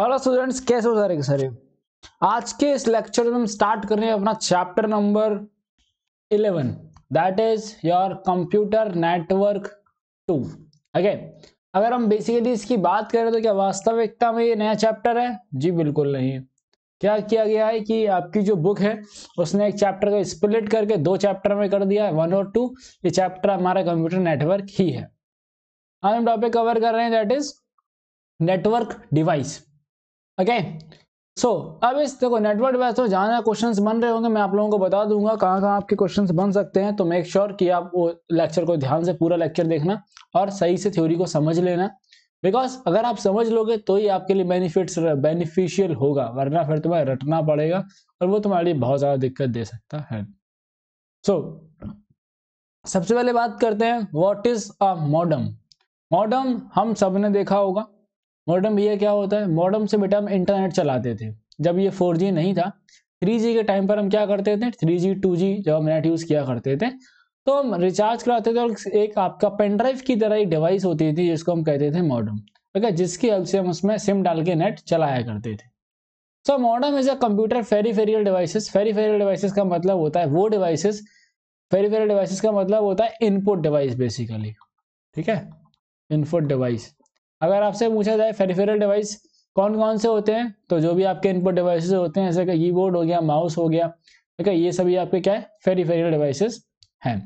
Hello students कैसे हो जा रहे सर आज के इस लेक्चर में हम स्टार्ट कर रहे हैं अपना chapter number 11 that is your computer network two okay अगर हम बेसिकली इसकी बात करें तो क्या वास्तविकता में ये नया चैप्टर है जी बिल्कुल नहीं क्या किया गया है कि आपकी जो बुक है उसने एक चैप्टर को स्प्लिट करके दो चैप्टर में कर दिया है वन और टू ये चैप्टर हमारा कंप्यूटर नेटवर्क ही है आज हम टॉपिक कवर कर रहे हैं that is network device okay so अब इस देखो नेटवर्क वैसे तो जहाँ जहाँ क्वेश्चन बन रहे होंगे मैं आप लोगों को बता दूंगा कहाँ कहाँ आपके क्वेश्चन बन सकते हैं तो मेक श्योर sure कि आप वो लेक्चर को ध्यान से पूरा लेक्चर देखना और सही से थ्योरी को समझ लेना बिकॉज अगर आप समझ लोगे तो ही आपके लिए बेनिफिट्स बेनिफिशियल होगा वरना फिर तुम्हें रटना पड़ेगा और वो तुम्हारे लिए बहुत ज़्यादा दिक्कत दे सकता है सो so, सबसे पहले बात करते हैं what is a modem modem हम सब ने देखा होगा मॉडम भैया क्या होता है मॉडम से बेटा हम इंटरनेट चलाते थे जब ये फोर नहीं था थ्री के टाइम पर हम क्या करते थे थ्री जी जब हम नेट यूज़ किया करते थे तो हम रिचार्ज कराते थे और एक आपका पेनड्राइव की तरह एक डिवाइस होती थी जिसको हम कहते थे मॉडम ठीक है जिसकी हेल्प से हम उसमें सिम डाल के नेट चलाया करते थे so modem is a computer peripheral peri peripheral devices का मतलब होता है वो फेरी फेरीफेरियल डिवाइसेज का मतलब होता है इनपुट डिवाइस बेसिकली ठीक है इनपुट डिवाइस अगर आपसे पूछा जाए फेरीफेरल डिवाइस कौन कौन से होते हैं तो जो भी आपके इनपुट डिवाइसेस होते हैं जैसे कि की बोर्ड हो गया माउस हो गया ठीक है ये सभी आपके क्या है फेरिफेरल डिवाइसेस हैं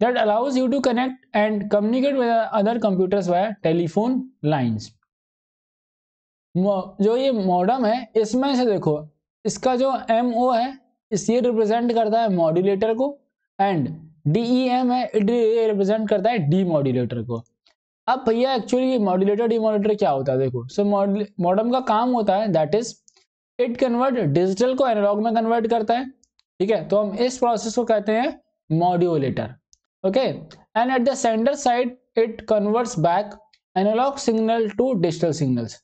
that allows you to connect and communicate with other computers wire telephone lines जो ये मॉडर्म है इसमें से देखो इसका जो एम ओ है इस ये रिप्रेजेंट करता है मॉड्यूलेटर को एंड डी ई एम है इट रिप्रेजेंट करता है डी मॉड्यूलेटर को अब भैया एक्चुअली मॉड्यूलेटर डिमोडुलेटर क्या होता है देखो सो मॉडम का काम होता है that is it convert digital को एनालॉग में कन्वर्ट करता है ठीक है तो हम इस प्रोसेस को कहते हैं modulator okay and at the sender side it converts back analog signal to digital signals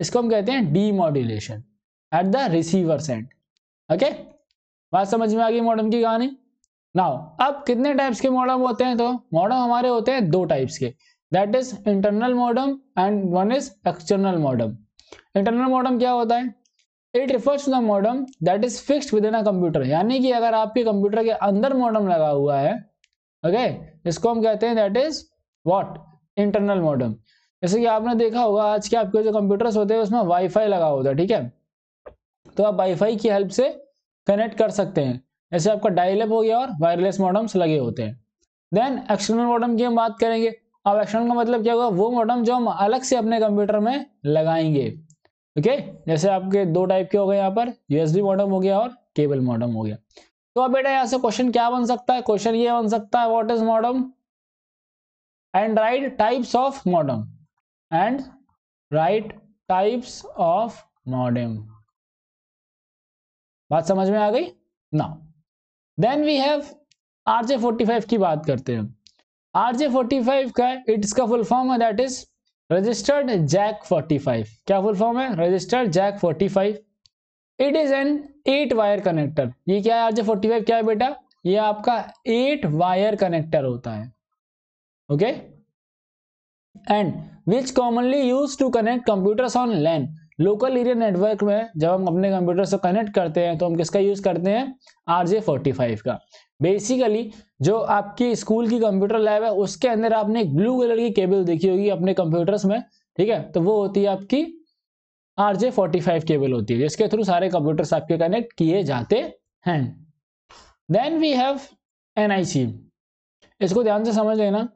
इसको हम कहते हैं demodulation at the receiver send okay बात समझ में आ गई मॉडम की कहानी नाउ अब कितने टाइप्स के मॉडम होते हैं तो मॉडम हमारे होते हैं दो टाइप्स के that is internal modem and one is external modem internal modem क्या होता है it refers to the modem that is fix within a computer यानी कि अगर आपके कंप्यूटर के अंदर मॉडम लगा हुआ है ओके okay, इसको हम कहते हैं that is what internal modem जैसे कि आपने देखा होगा आज के आपके जो कंप्यूटर्स होते हैं उसमें वाईफाई लगा होता है ठीक है तो आप वाईफाई की हेल्प से कनेक्ट कर सकते हैं जैसे आपका डायलप हो गया और वायरलेस मॉडम्स लगे होते हैं देन एक्सटर्नल मॉडम की हम बात करेंगे अब एक्सटर्नल का मतलब क्या होगा वो मॉडम जो हम अलग से अपने कंप्यूटर में लगाएंगे ओके जैसे आपके दो टाइप के हो गए यहाँ पर यूएसबी मॉडम हो गया और केबल मॉडम हो गया तो अब बेटा यहाँ से क्वेश्चन क्या बन सकता है क्वेश्चन ये बन सकता है what is modem and write types of modem and write types of modem बात समझ में आ गई ना then we have RJ forty five की बात करते हैं आरजे फोर्टी फाइव का इट्स का फुल फॉर्म है that is registered jack forty five क्या फुल फॉर्म है registered jack forty five it is an eight wire connector ये क्या है आरजे फोर्टी फाइव क्या है बेटा ये आपका एट वायर कनेक्टर होता है okay and which commonly use to connect computers on LAN local area network में जब हम अपने कंप्यूटर से कनेक्ट करते हैं तो हम किसका यूज करते हैं आरजे फोर्टी फाइव का बेसिकली जो आपकी स्कूल की कंप्यूटर लैब है उसके अंदर आपने एक ब्लू कलर की केबल देखी होगी अपने कंप्यूटर्स में ठीक है तो वो होती है आपकी R J forty five cable होती है जिसके थ्रू सारे कंप्यूटर्स आपके कनेक्ट किए जाते हैं then we have N I C इसको ध्यान से समझ लेना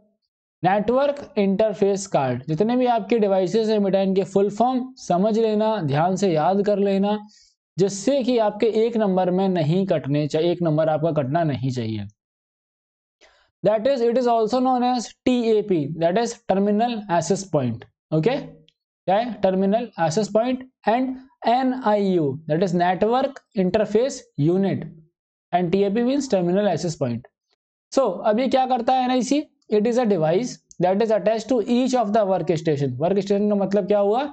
नेटवर्क इंटरफेस कार्ड जितने भी आपके डिवाइसेस हैं बेटा इनके फुल फॉर्म समझ लेना ध्यान से याद कर लेना जिससे कि आपके एक नंबर में नहीं कटने चाहिए एक नंबर आपका कटना नहीं चाहिए that is it is also known as T A P that is terminal access point okay क्या है terminal access point and N I U that is network interface unit and T A P means terminal access point so अब ये क्या करता है N I C it is a device that is attach to each of the work station work station का मतलब क्या हुआ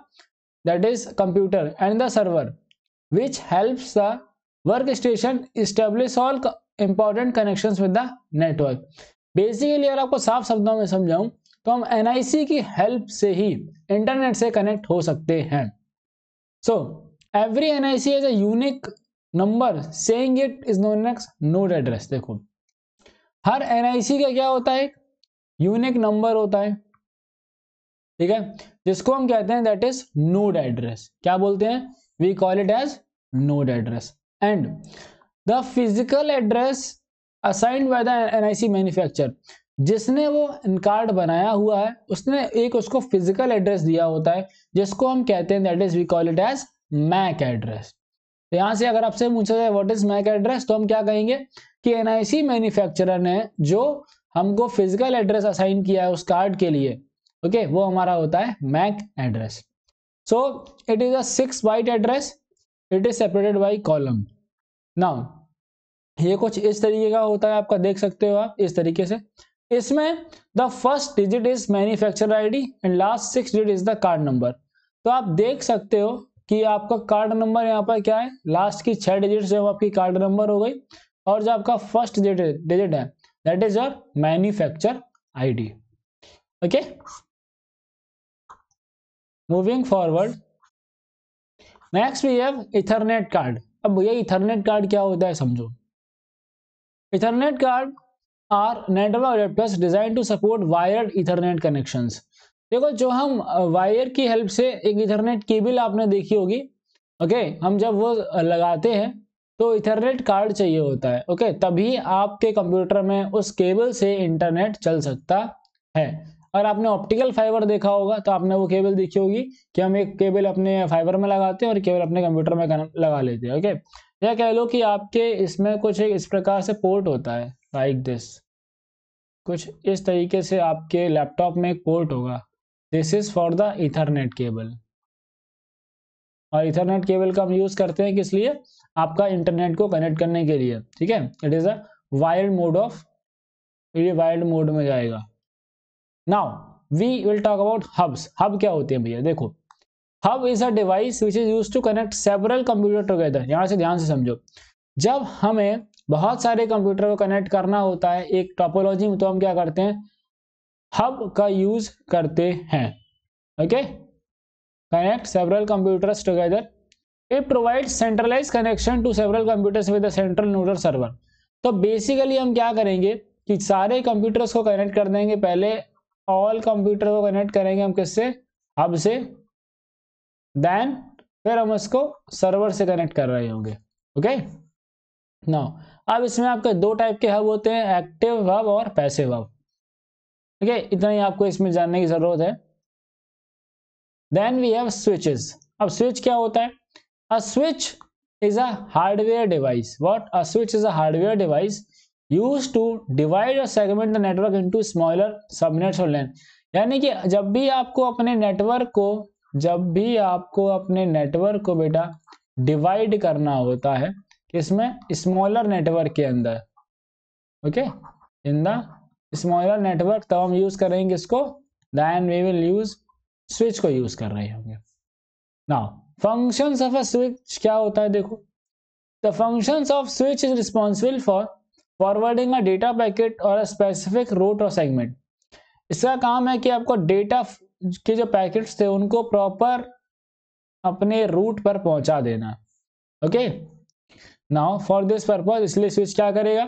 that is computer and the server which helps the workstation establish all important connections with the network. Basically अगर आपको साफ शब्दों में समझाऊं तो हम एन की हेल्प से ही इंटरनेट से कनेक्ट हो सकते हैं so every N I C has unique number saying it is known as node address देखो हर एन का क्या होता है यूनिक नंबर होता है ठीक है जिसको हम कहते हैं दैट इज नोड एड्रेस क्या बोलते हैं we call it as node address and the physical address assigned by the NIC manufacturer जिसने वो कार्ड बनाया हुआ है उसने एक उसको फिजिकल एड्रेस दिया होता है जिसको हम कहते हैं that is we call it as MAC address तो यहाँ से अगर आपसे पूछा जाए व्हाट इज मैक एड्रेस तो हम क्या कहेंगे कि एनआईसी मैन्युफैक्चरर ने जो हमको फिजिकल एड्रेस असाइन किया है उस कार्ड के लिए ओके okay, वो हमारा होता है MAC address so it is a six byte address it is separated by column ना ये कुछ इस तरीके का होता है आपका देख सकते हो आप इस तरीके से इसमें the first digit is manufacture ID and last six digit is the card number तो आप देख सकते हो कि आपका कार्ड नंबर यहाँ पर क्या है लास्ट की छह डिजिट जो आपकी कार्ड नंबर हो गई और जो आपका फर्स्ट डिजिट है that is your manufacture ID okay moving forward next we have Ethernet card अब भैया इथरनेट कार्ड क्या होता है समझो Ethernet card are network adapters design to support wired Ethernet connections देखो जो हम वायर की हेल्प से एक इथरनेट केबल आपने देखी होगी ओके हम जब वो लगाते हैं तो इथरनेट कार्ड चाहिए होता है ओके तभी आपके कंप्यूटर में उस केबल से इंटरनेट चल सकता है अगर आपने ऑप्टिकल फाइबर देखा होगा तो आपने वो केबल देखी होगी कि हम एक केबल अपने फाइबर में लगाते हैं और केबल अपने कंप्यूटर में लगा लेते हैं ओके या कह लो कि आपके इसमें कुछ एक इस प्रकार से पोर्ट होता है लाइक दिस कुछ इस तरीके से आपके लैपटॉप में एक पोर्ट होगा this is for the Ethernet cable और इथरनेट केबल का हम यूज़ करते हैं किस लिए आपका इंटरनेट को कनेक्ट करने के लिए ठीक है it is a wired mode of ये वायर्ड मोड में जाएगा now we will talk about hubs hub क्या होते हैं भैया देखो hub is a device which is use to connect several computer together यहां से ध्यान से समझो जब हमें बहुत सारे कंप्यूटर को कनेक्ट करना होता है एक टॉपोलॉजी में तो हम क्या करते हैं हब का यूज करते हैं okay connect several computers together it provide centralize connection to several computers with central nodal server तो बेसिकली हम क्या करेंगे कि सारे कंप्यूटर्स को कनेक्ट कर देंगे पहले ऑल कंप्यूटर को कनेक्ट करेंगे हम किससे हब से देन फिर हम इसको सर्वर से कनेक्ट कर रहे होंगे ओके नाउ अब इसमें आपके दो टाइप के हब होते हैं एक्टिव हब और पैसिव हब ओके इतना ही आपको इसमें जानने की जरूरत है देन वी हैव स्विचेस अब स्विच क्या होता है a switch is a hardware device what a switch is a hardware device use to divide और segment the network into smaller subnets और लेन यानी कि जब भी आपको अपने नेटवर्क को जब भी आपको अपने नेटवर्क को बेटा डिवाइड करना होता है किसमें स्मॉलर नेटवर्क के अंदर okay in the smaller network तब हम यूज करेंगे इसको then we will use switch को यूज कर रहे होंगे ना फंक्शन ऑफ अ स्विच क्या होता है देखो the function of switch is responsible for forwarding a data packet और अ स्पेसिफिक रूट और सेगमेंट इसका काम है कि आपको डेटा के जो पैकेट्स थे उनको प्रॉपर अपने रूट पर पहुंचा देना okay now for this purpose इसलिए स्विच क्या करेगा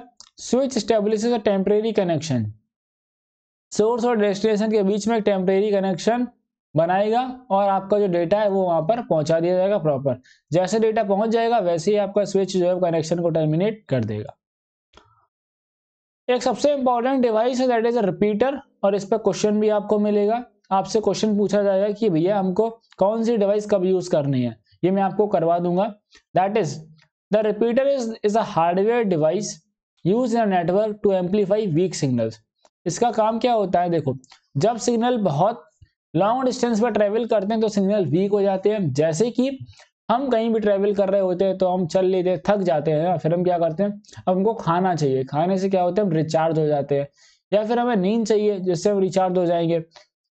switch establish a temporary connection source और डेस्टिनेशन के बीच में एक टेम्परेरी कनेक्शन बनाएगा और आपका जो डेटा है वो वहां पर पहुंचा दिया जाएगा प्रॉपर जैसे डेटा पहुंच जाएगा वैसे ही आपका स्विच जो है कनेक्शन को टर्मिनेट कर देगा एक सबसे इंपॉर्टेंट डिवाइस है दैट इज अ रिपीटर और इस पर क्वेश्चन भी आपको मिलेगा आपसे क्वेश्चन पूछा जाएगा कि भैया हमको कौन सी डिवाइस कब यूज करनी है ये मैं आपको करवा दूंगा that is the repeater is is a hardware device use in network to amplify weak signal इसका काम क्या होता है देखो जब सिग्नल बहुत लॉन्ग डिस्टेंस पर ट्रेवल करते हैं तो सिग्नल वीक हो जाते हैं जैसे कि हम कहीं भी ट्रैवल कर रहे होते हैं तो हम चल लेते हैं थक जाते हैं फिर हम क्या करते हैं अब हमको खाना चाहिए खाने से क्या होता है हम रिचार्ज हो जाते हैं या फिर हमें नींद चाहिए जिससे हम रिचार्ज हो जाएंगे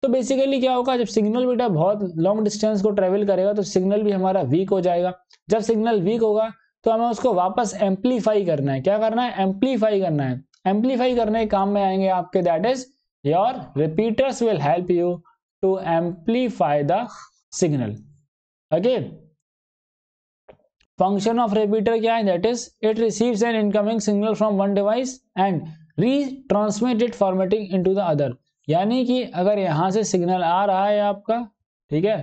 तो बेसिकली क्या होगा जब सिग्नल बेटा बहुत लॉन्ग डिस्टेंस को ट्रेवल करेगा तो सिग्नल भी हमारा वीक हो जाएगा जब सिग्नल वीक होगा तो हमें उसको वापस एम्पलीफाई करना है क्या करना है एम्पलीफाई करना है एम्पलीफाई करने के काम में आएंगे आपके that is your repeaters will help you to amplify the signal okay function of repeater क्या है that is it receives an incoming signal from one device and retransmitted formatting in the other यानी कि अगर यहाँ से signal आ रहा है आपका ठीक है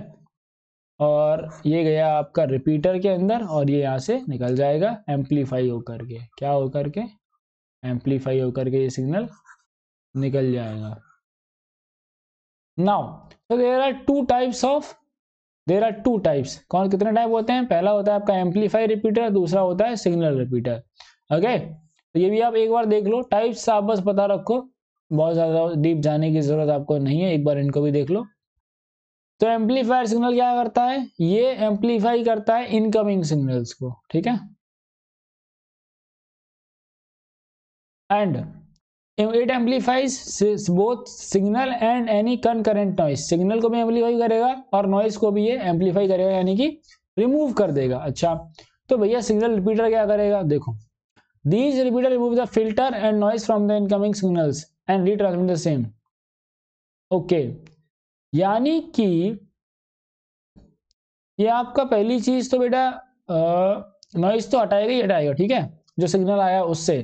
और ये गया आपका रिपीटर के अंदर और ये यहाँ से निकल जाएगा एम्पलीफाई होकर के क्या होकर के एम्पलीफाई होकर के ये सिग्नल निकल जाएगा नाउ तो there are two types of there are two types कौन कितने टाइप होते हैं पहला होता है आपका एम्पलीफाई रिपीटर दूसरा होता है सिग्नल रिपीटर ओके तो ये भी आप एक बार देख लो टाइप्स आप बस पता रखो बहुत ज़्यादा डीप जाने की ज़रूरत आपको नहीं है एक बार इनको भी देख लो तो एम्पलीफायर सिग्नल क्या करता है ये एम्पलीफाई करता है इनकमिंग सिग्नल्स को ठीक है and it amplifies both signal and any concurrent noise signal को भी एम्पलीफाई करेगा और नॉइस को भी ये एम्पलीफाई करेगा यानी कि रिमूव कर देगा अच्छा तो भैया सिग्नल रिपीटर क्या करेगा देखो these repeater remove the filter and noise from the incoming signals and retransmit the same okay यानी कि ये आपका पहली चीज तो बेटा नॉइस तो हटाएगा ही हटाएगा ठीक है जो सिग्नल आया उससे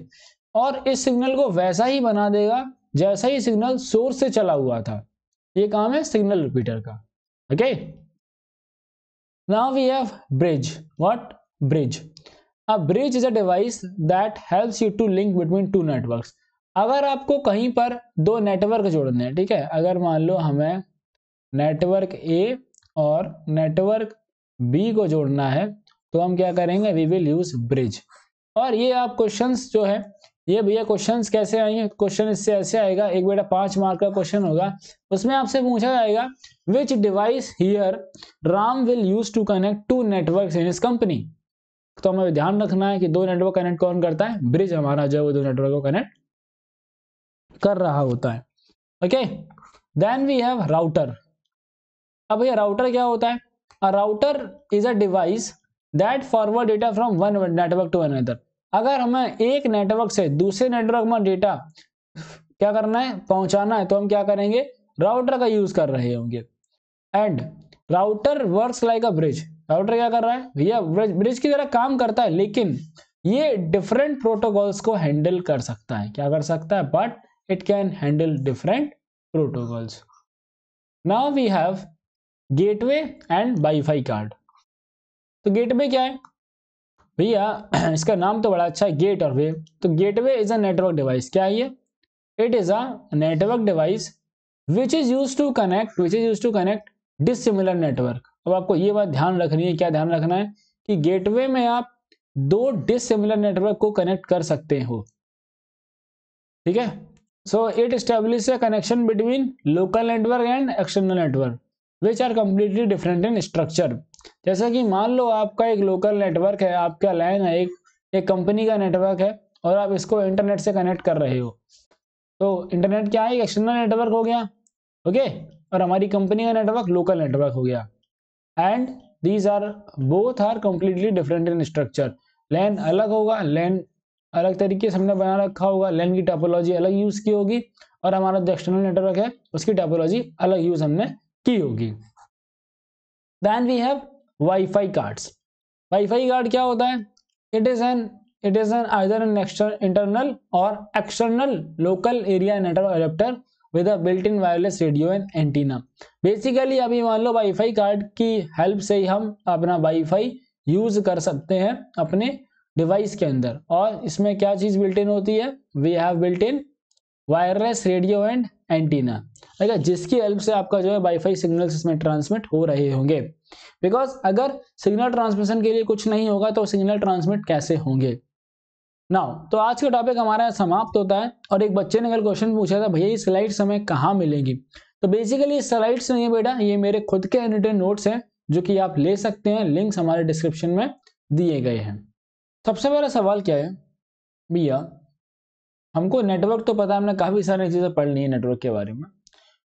और इस सिग्नल को वैसा ही बना देगा जैसा ही सिग्नल सोर्स से चला हुआ था ये काम है सिग्नल रिपीटर का okay now we have bridge what bridge a bridge is a device that helps you to link between two networks अगर आपको कहीं पर दो नेटवर्क जोड़ने हैं ठीक है अगर मान लो हमें नेटवर्क ए और नेटवर्क बी को जोड़ना है तो हम क्या करेंगे वी विल यूज ब्रिज और ये आप क्वेश्चंस जो है ये भैया क्वेश्चन कैसे आएंगे क्वेश्चन इससे ऐसे आएगा एक बेटा पांच मार्क का क्वेश्चन होगा उसमें आपसे पूछा जाएगा which device here Ram will use to connect to network in इस कंपनी तो हमें ध्यान रखना है कि दो नेटवर्क कनेक्ट कौन करता है ब्रिज हमारा जो है वो दो नेटवर्क को कनेक्ट कर रहा होता है okay then we have router अब भैया राउटर क्या होता है router is a device that forward data from one network to another अगर हमें एक नेटवर्क से दूसरे नेटवर्क में डेटा क्या करना है पहुंचाना है तो हम क्या करेंगे राउटर का यूज कर रहे होंगे and router works like a bridge router क्या कर रहा है भैया ब्रिज की तरह काम करता है लेकिन ये डिफरेंट प्रोटोकॉल्स को हैंडल कर सकता है क्या कर सकता है but it can handle different protocols now we have gateway and WiFi card तो गेटवे क्या है भैया इसका नाम तो बड़ा अच्छा है गेट और वे तो gateway is a network device क्या है ये it is a network device which is use to connect which is use to connect dissimilar network अब आपको ये बात ध्यान रखनी है क्या ध्यान रखना है कि गेटवे में आप दो डिसिमिलर नेटवर्क को कनेक्ट कर सकते हो ठीक है so it establish connection between local network and external network which are completely different in structure जैसा कि मान लो आपका एक लोकल नेटवर्क है आपका लैन है एक एक कंपनी का नेटवर्क है और आप इसको इंटरनेट से कनेक्ट कर रहे हो तो इंटरनेट क्या है एक्सटर्नल नेटवर्क हो गया ओके और हमारी कंपनी का नेटवर्क लोकल नेटवर्क हो गया and these are both are completely different in structure LAN अलग होगा लैन अलग तरीके से हमने बना रखा होगा लैन की टोपोलॉजी अलग यूज़ की होगी और हमारा जो एक्सटर्नल नेटवर्क है उसकी टोपोलॉजी अलग यूज़ हमने की होगी then we have wifi cards wifi card क्या होता है it is an it is an either an internal और external local area network adapter with a built in wireless radio and antenna basically अभी मान लो वाईफाई कार्ड की help से ही हम अपना वाईफाई यूज कर सकते हैं अपने डिवाइस के अंदर और इसमें क्या चीज बिल्ट इन होती है we have built in wireless radio and antenna ठीक है जिसकी हेल्प से आपका जो है वाईफाई सिग्नल इसमें ट्रांसमिट हो रहे होंगे बिकॉज अगर सिग्नल ट्रांसमिशन के लिए कुछ नहीं होगा तो सिग्नल ट्रांसमिट कैसे होंगे नाउ तो आज का टॉपिक हमारा समाप्त होता है और एक बच्चे ने कल क्वेश्चन पूछा था भैया ये स्लाइड्स हमें कहाँ मिलेंगी तो बेसिकली स्लाइड्स नहीं है बेटा ये मेरे खुद के एडिटेड नोट्स हैं जो कि आप ले सकते हैं लिंक्स हमारे डिस्क्रिप्शन में दिए गए हैं सबसे पहला सवाल क्या है भैया हमको नेटवर्क तो पता है हमने काफ़ी सारी चीज़ें पढ़ ली है नेटवर्क के बारे में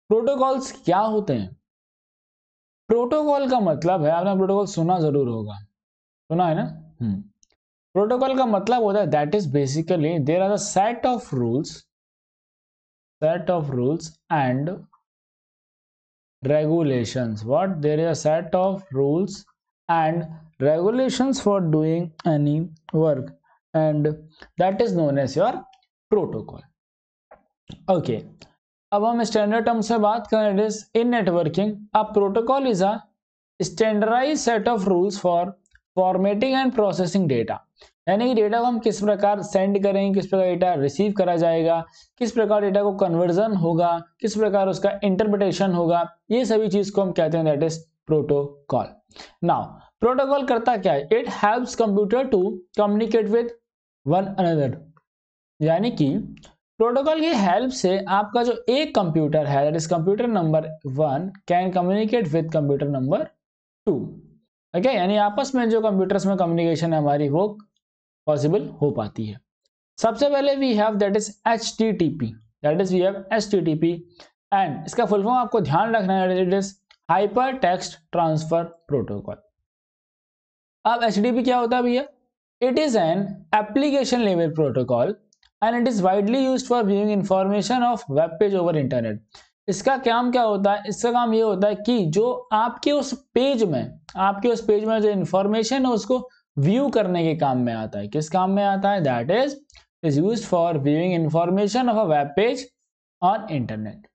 प्रोटोकॉल्स क्या होते हैं प्रोटोकॉल का मतलब है आपने प्रोटोकॉल सुना ज़रूर होगा सुना है ना प्रोटोकॉल हम्म। का मतलब होता है that is basically there are set of rules set of rules and regulations what there is a set of rules and regulations for doing any work and that is known as your protocol okay अब हम standard term से बात करें it is in networking a protocol is a standardize set of rules for formatting and processing data यानी कि data को हम किस प्रकार सेंड करेंगे किस प्रकार डेटा रिसीव करा जाएगा किस प्रकार डेटा को कन्वर्जन होगा किस प्रकार उसका इंटरप्रिटेशन होगा ये सभी चीज को हम कहते हैं that is protocol now protocol करता क्या है it helps computer to communicate with one another यानी कि प्रोटोकॉल की हेल्प से आपका जो एक कंप्यूटर है that is computer number one can communicate with computer number two okay यानी आपस में जो कंप्यूटर्स में कम्युनिकेशन है हमारी वो पॉसिबल हो पाती है सबसे पहले we have that is H T T P that is we have H T T P and इसका फुल फॉर्म आपको ध्यान रखना है it is hyper text transfer protocol अब एच डी पी क्या होता है भैया it is an application level protocol and it is widely use for viewing information of web page over internet इसका काम क्या होता है इसका काम ये होता है कि जो आपके उस पेज में आपके उस पेज में जो इन्फॉर्मेशन है उसको व्यू करने के काम में आता है किस काम में आता है that is is use for viewing information of a web page on internet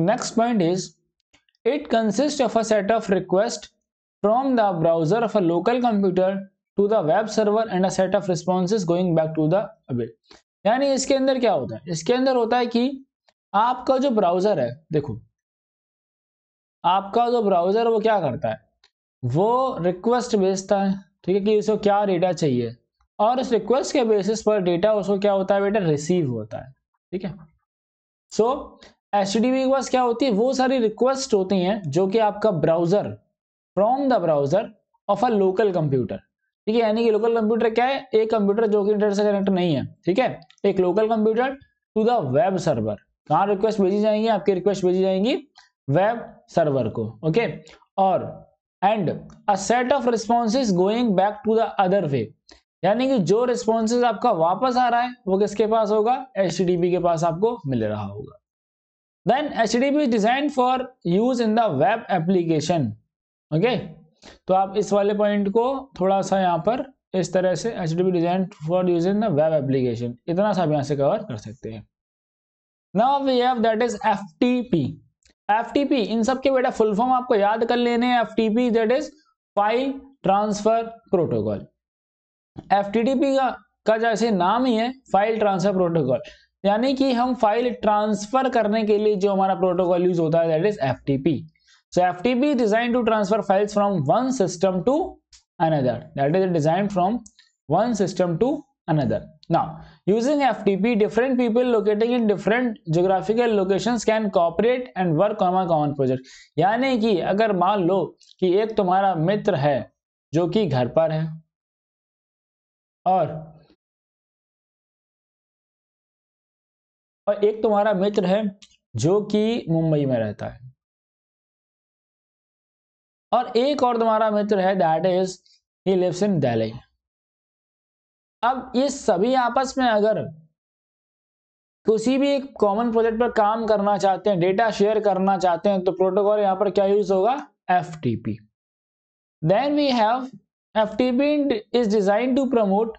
next point is it consist of a set of request from the browser of a local computer to the web server and a set of response going back to the अबिट यानी इसके अंदर क्या होता है इसके अंदर होता है कि आपका जो ब्राउजर है देखो आपका जो ब्राउजर वो क्या करता है वो रिक्वेस्ट भेजता है ठीक है कि उसको क्या डेटा चाहिए और इस रिक्वेस्ट के बेसिस पर डेटा उसको क्या होता है बेटा रिसीव होता है ठीक है सो एच डी रिक्वेस्ट क्या होती है वो सारी रिक्वेस्ट होती हैं जो कि आपका browser from the browser of a local computer ठीक है यानी कि लोकल कंप्यूटर क्या है एक कंप्यूटर जो कि इंटरनेट से कनेक्ट नहीं है ठीक है एक local computer to the web server कहाँ रिक्वेस्ट भेजी जाएंगी आपकी रिक्वेस्ट भेजी जाएंगी वेब सर्वर को ओके और and a set of response going back to the other way यानी कि जो रिस्पॉन्स आपका वापस आ रहा है वो किसके पास होगा एच के पास आपको मिल रहा होगा then H D B design for use in the web application okay तो आप इस वाले पॉइंट को थोड़ा सा यहाँ पर इस तरह से H D design for use in the web application इतना सा आप यहाँ से कवर कर सकते हैं now we have that is F T P F T P इन सब के बेटा फुल फॉर्म आपको याद कर लेने हैं F T P that is file transfer protocol F T T P का, का जैसे नाम ही है फाइल ट्रांसफर प्रोटोकॉल यानी कि हम फाइल ट्रांसफर करने के लिए जो हमारा प्रोटोकॉल यूज होता है that is F T P So FTP is designed to transfer files from one system to another. That is designed from one system to another. Now, using FTP, different people locating in different geographical locations can cooperate and work on a common project. यानी कि अगर मान लो कि एक तुम्हारा मित्र है जो कि घर पर है और और एक तुम्हारा मित्र है जो कि मुंबई में रहता है और एक और तुम्हारा मित्र है that is he lives in Delhi अब ये सभी आपस में अगर किसी भी एक कॉमन प्रोजेक्ट पर काम करना चाहते हैं डेटा शेयर करना चाहते हैं तो प्रोटोकॉल यहाँ पर क्या यूज होगा F T P then we have F T P is design to promote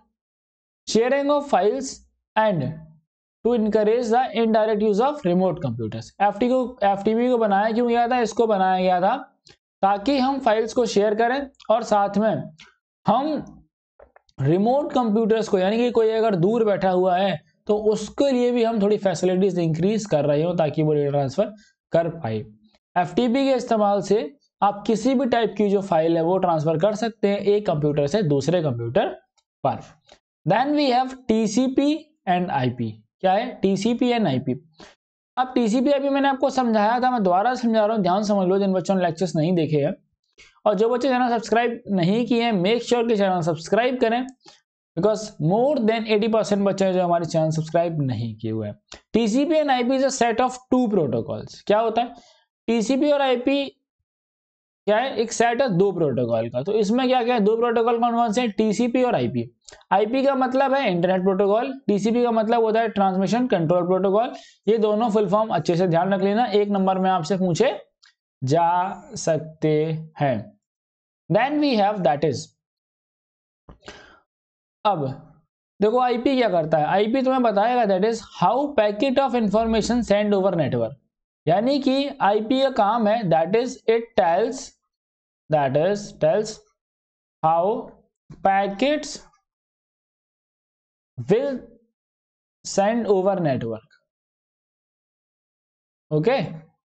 sharing of files and to encourage the indirect use of remote computers F T को F T P को बनाया क्यों गया था इसको बनाया गया था ताकि हम फाइल्स को शेयर करें और साथ में हम रिमोट कंप्यूटर्स को यानी कि कोई अगर दूर बैठा हुआ है तो उसके लिए भी हम थोड़ी फैसिलिटीज इंक्रीज कर रहे हो ताकि वो डेटा ट्रांसफर कर पाए एफ के इस्तेमाल से आप किसी भी टाइप की जो फाइल है वो ट्रांसफर कर सकते हैं एक कंप्यूटर से दूसरे कंप्यूटर पर then we have TCP and IP क्या है टीसीपी एंड आईपी अब टीसीपी अभी मैंने आपको समझाया था मैं दोबारा समझा रहा हूँ ध्यान समझ लो जिन बच्चों ने लेक्चर्स नहीं देखे हैं और जो बच्चे चैनल सब्सक्राइब नहीं किए हैं मेक श्योर के चैनल सब्सक्राइब करें बिकॉज मोर देन 80 परसेंट बच्चे जो हमारे चैनल सब्सक्राइब नहीं किए हुए हैं TCP and IP is a set of two protocols क्या होता है टीसीपी और आईपी क्या है एक सेट है दो प्रोटोकॉल का तो इसमें क्या क्या है दो प्रोटोकॉल कौन कौन से हैं टीसीपी और आईपी आईपी का मतलब है इंटरनेट प्रोटोकॉल टीसीपी का मतलब होता है ट्रांसमिशन कंट्रोल प्रोटोकॉल ये दोनों फुल फॉर्म अच्छे से ध्यान रख लेना एक नंबर में आपसे पूछे जा सकते हैं then we have that is अब देखो आईपी क्या करता है आईपी तुम्हें बताएगा that is how packet of information send over network यानी कि आईपी का काम है that is it tells that is tells how packets will send over network okay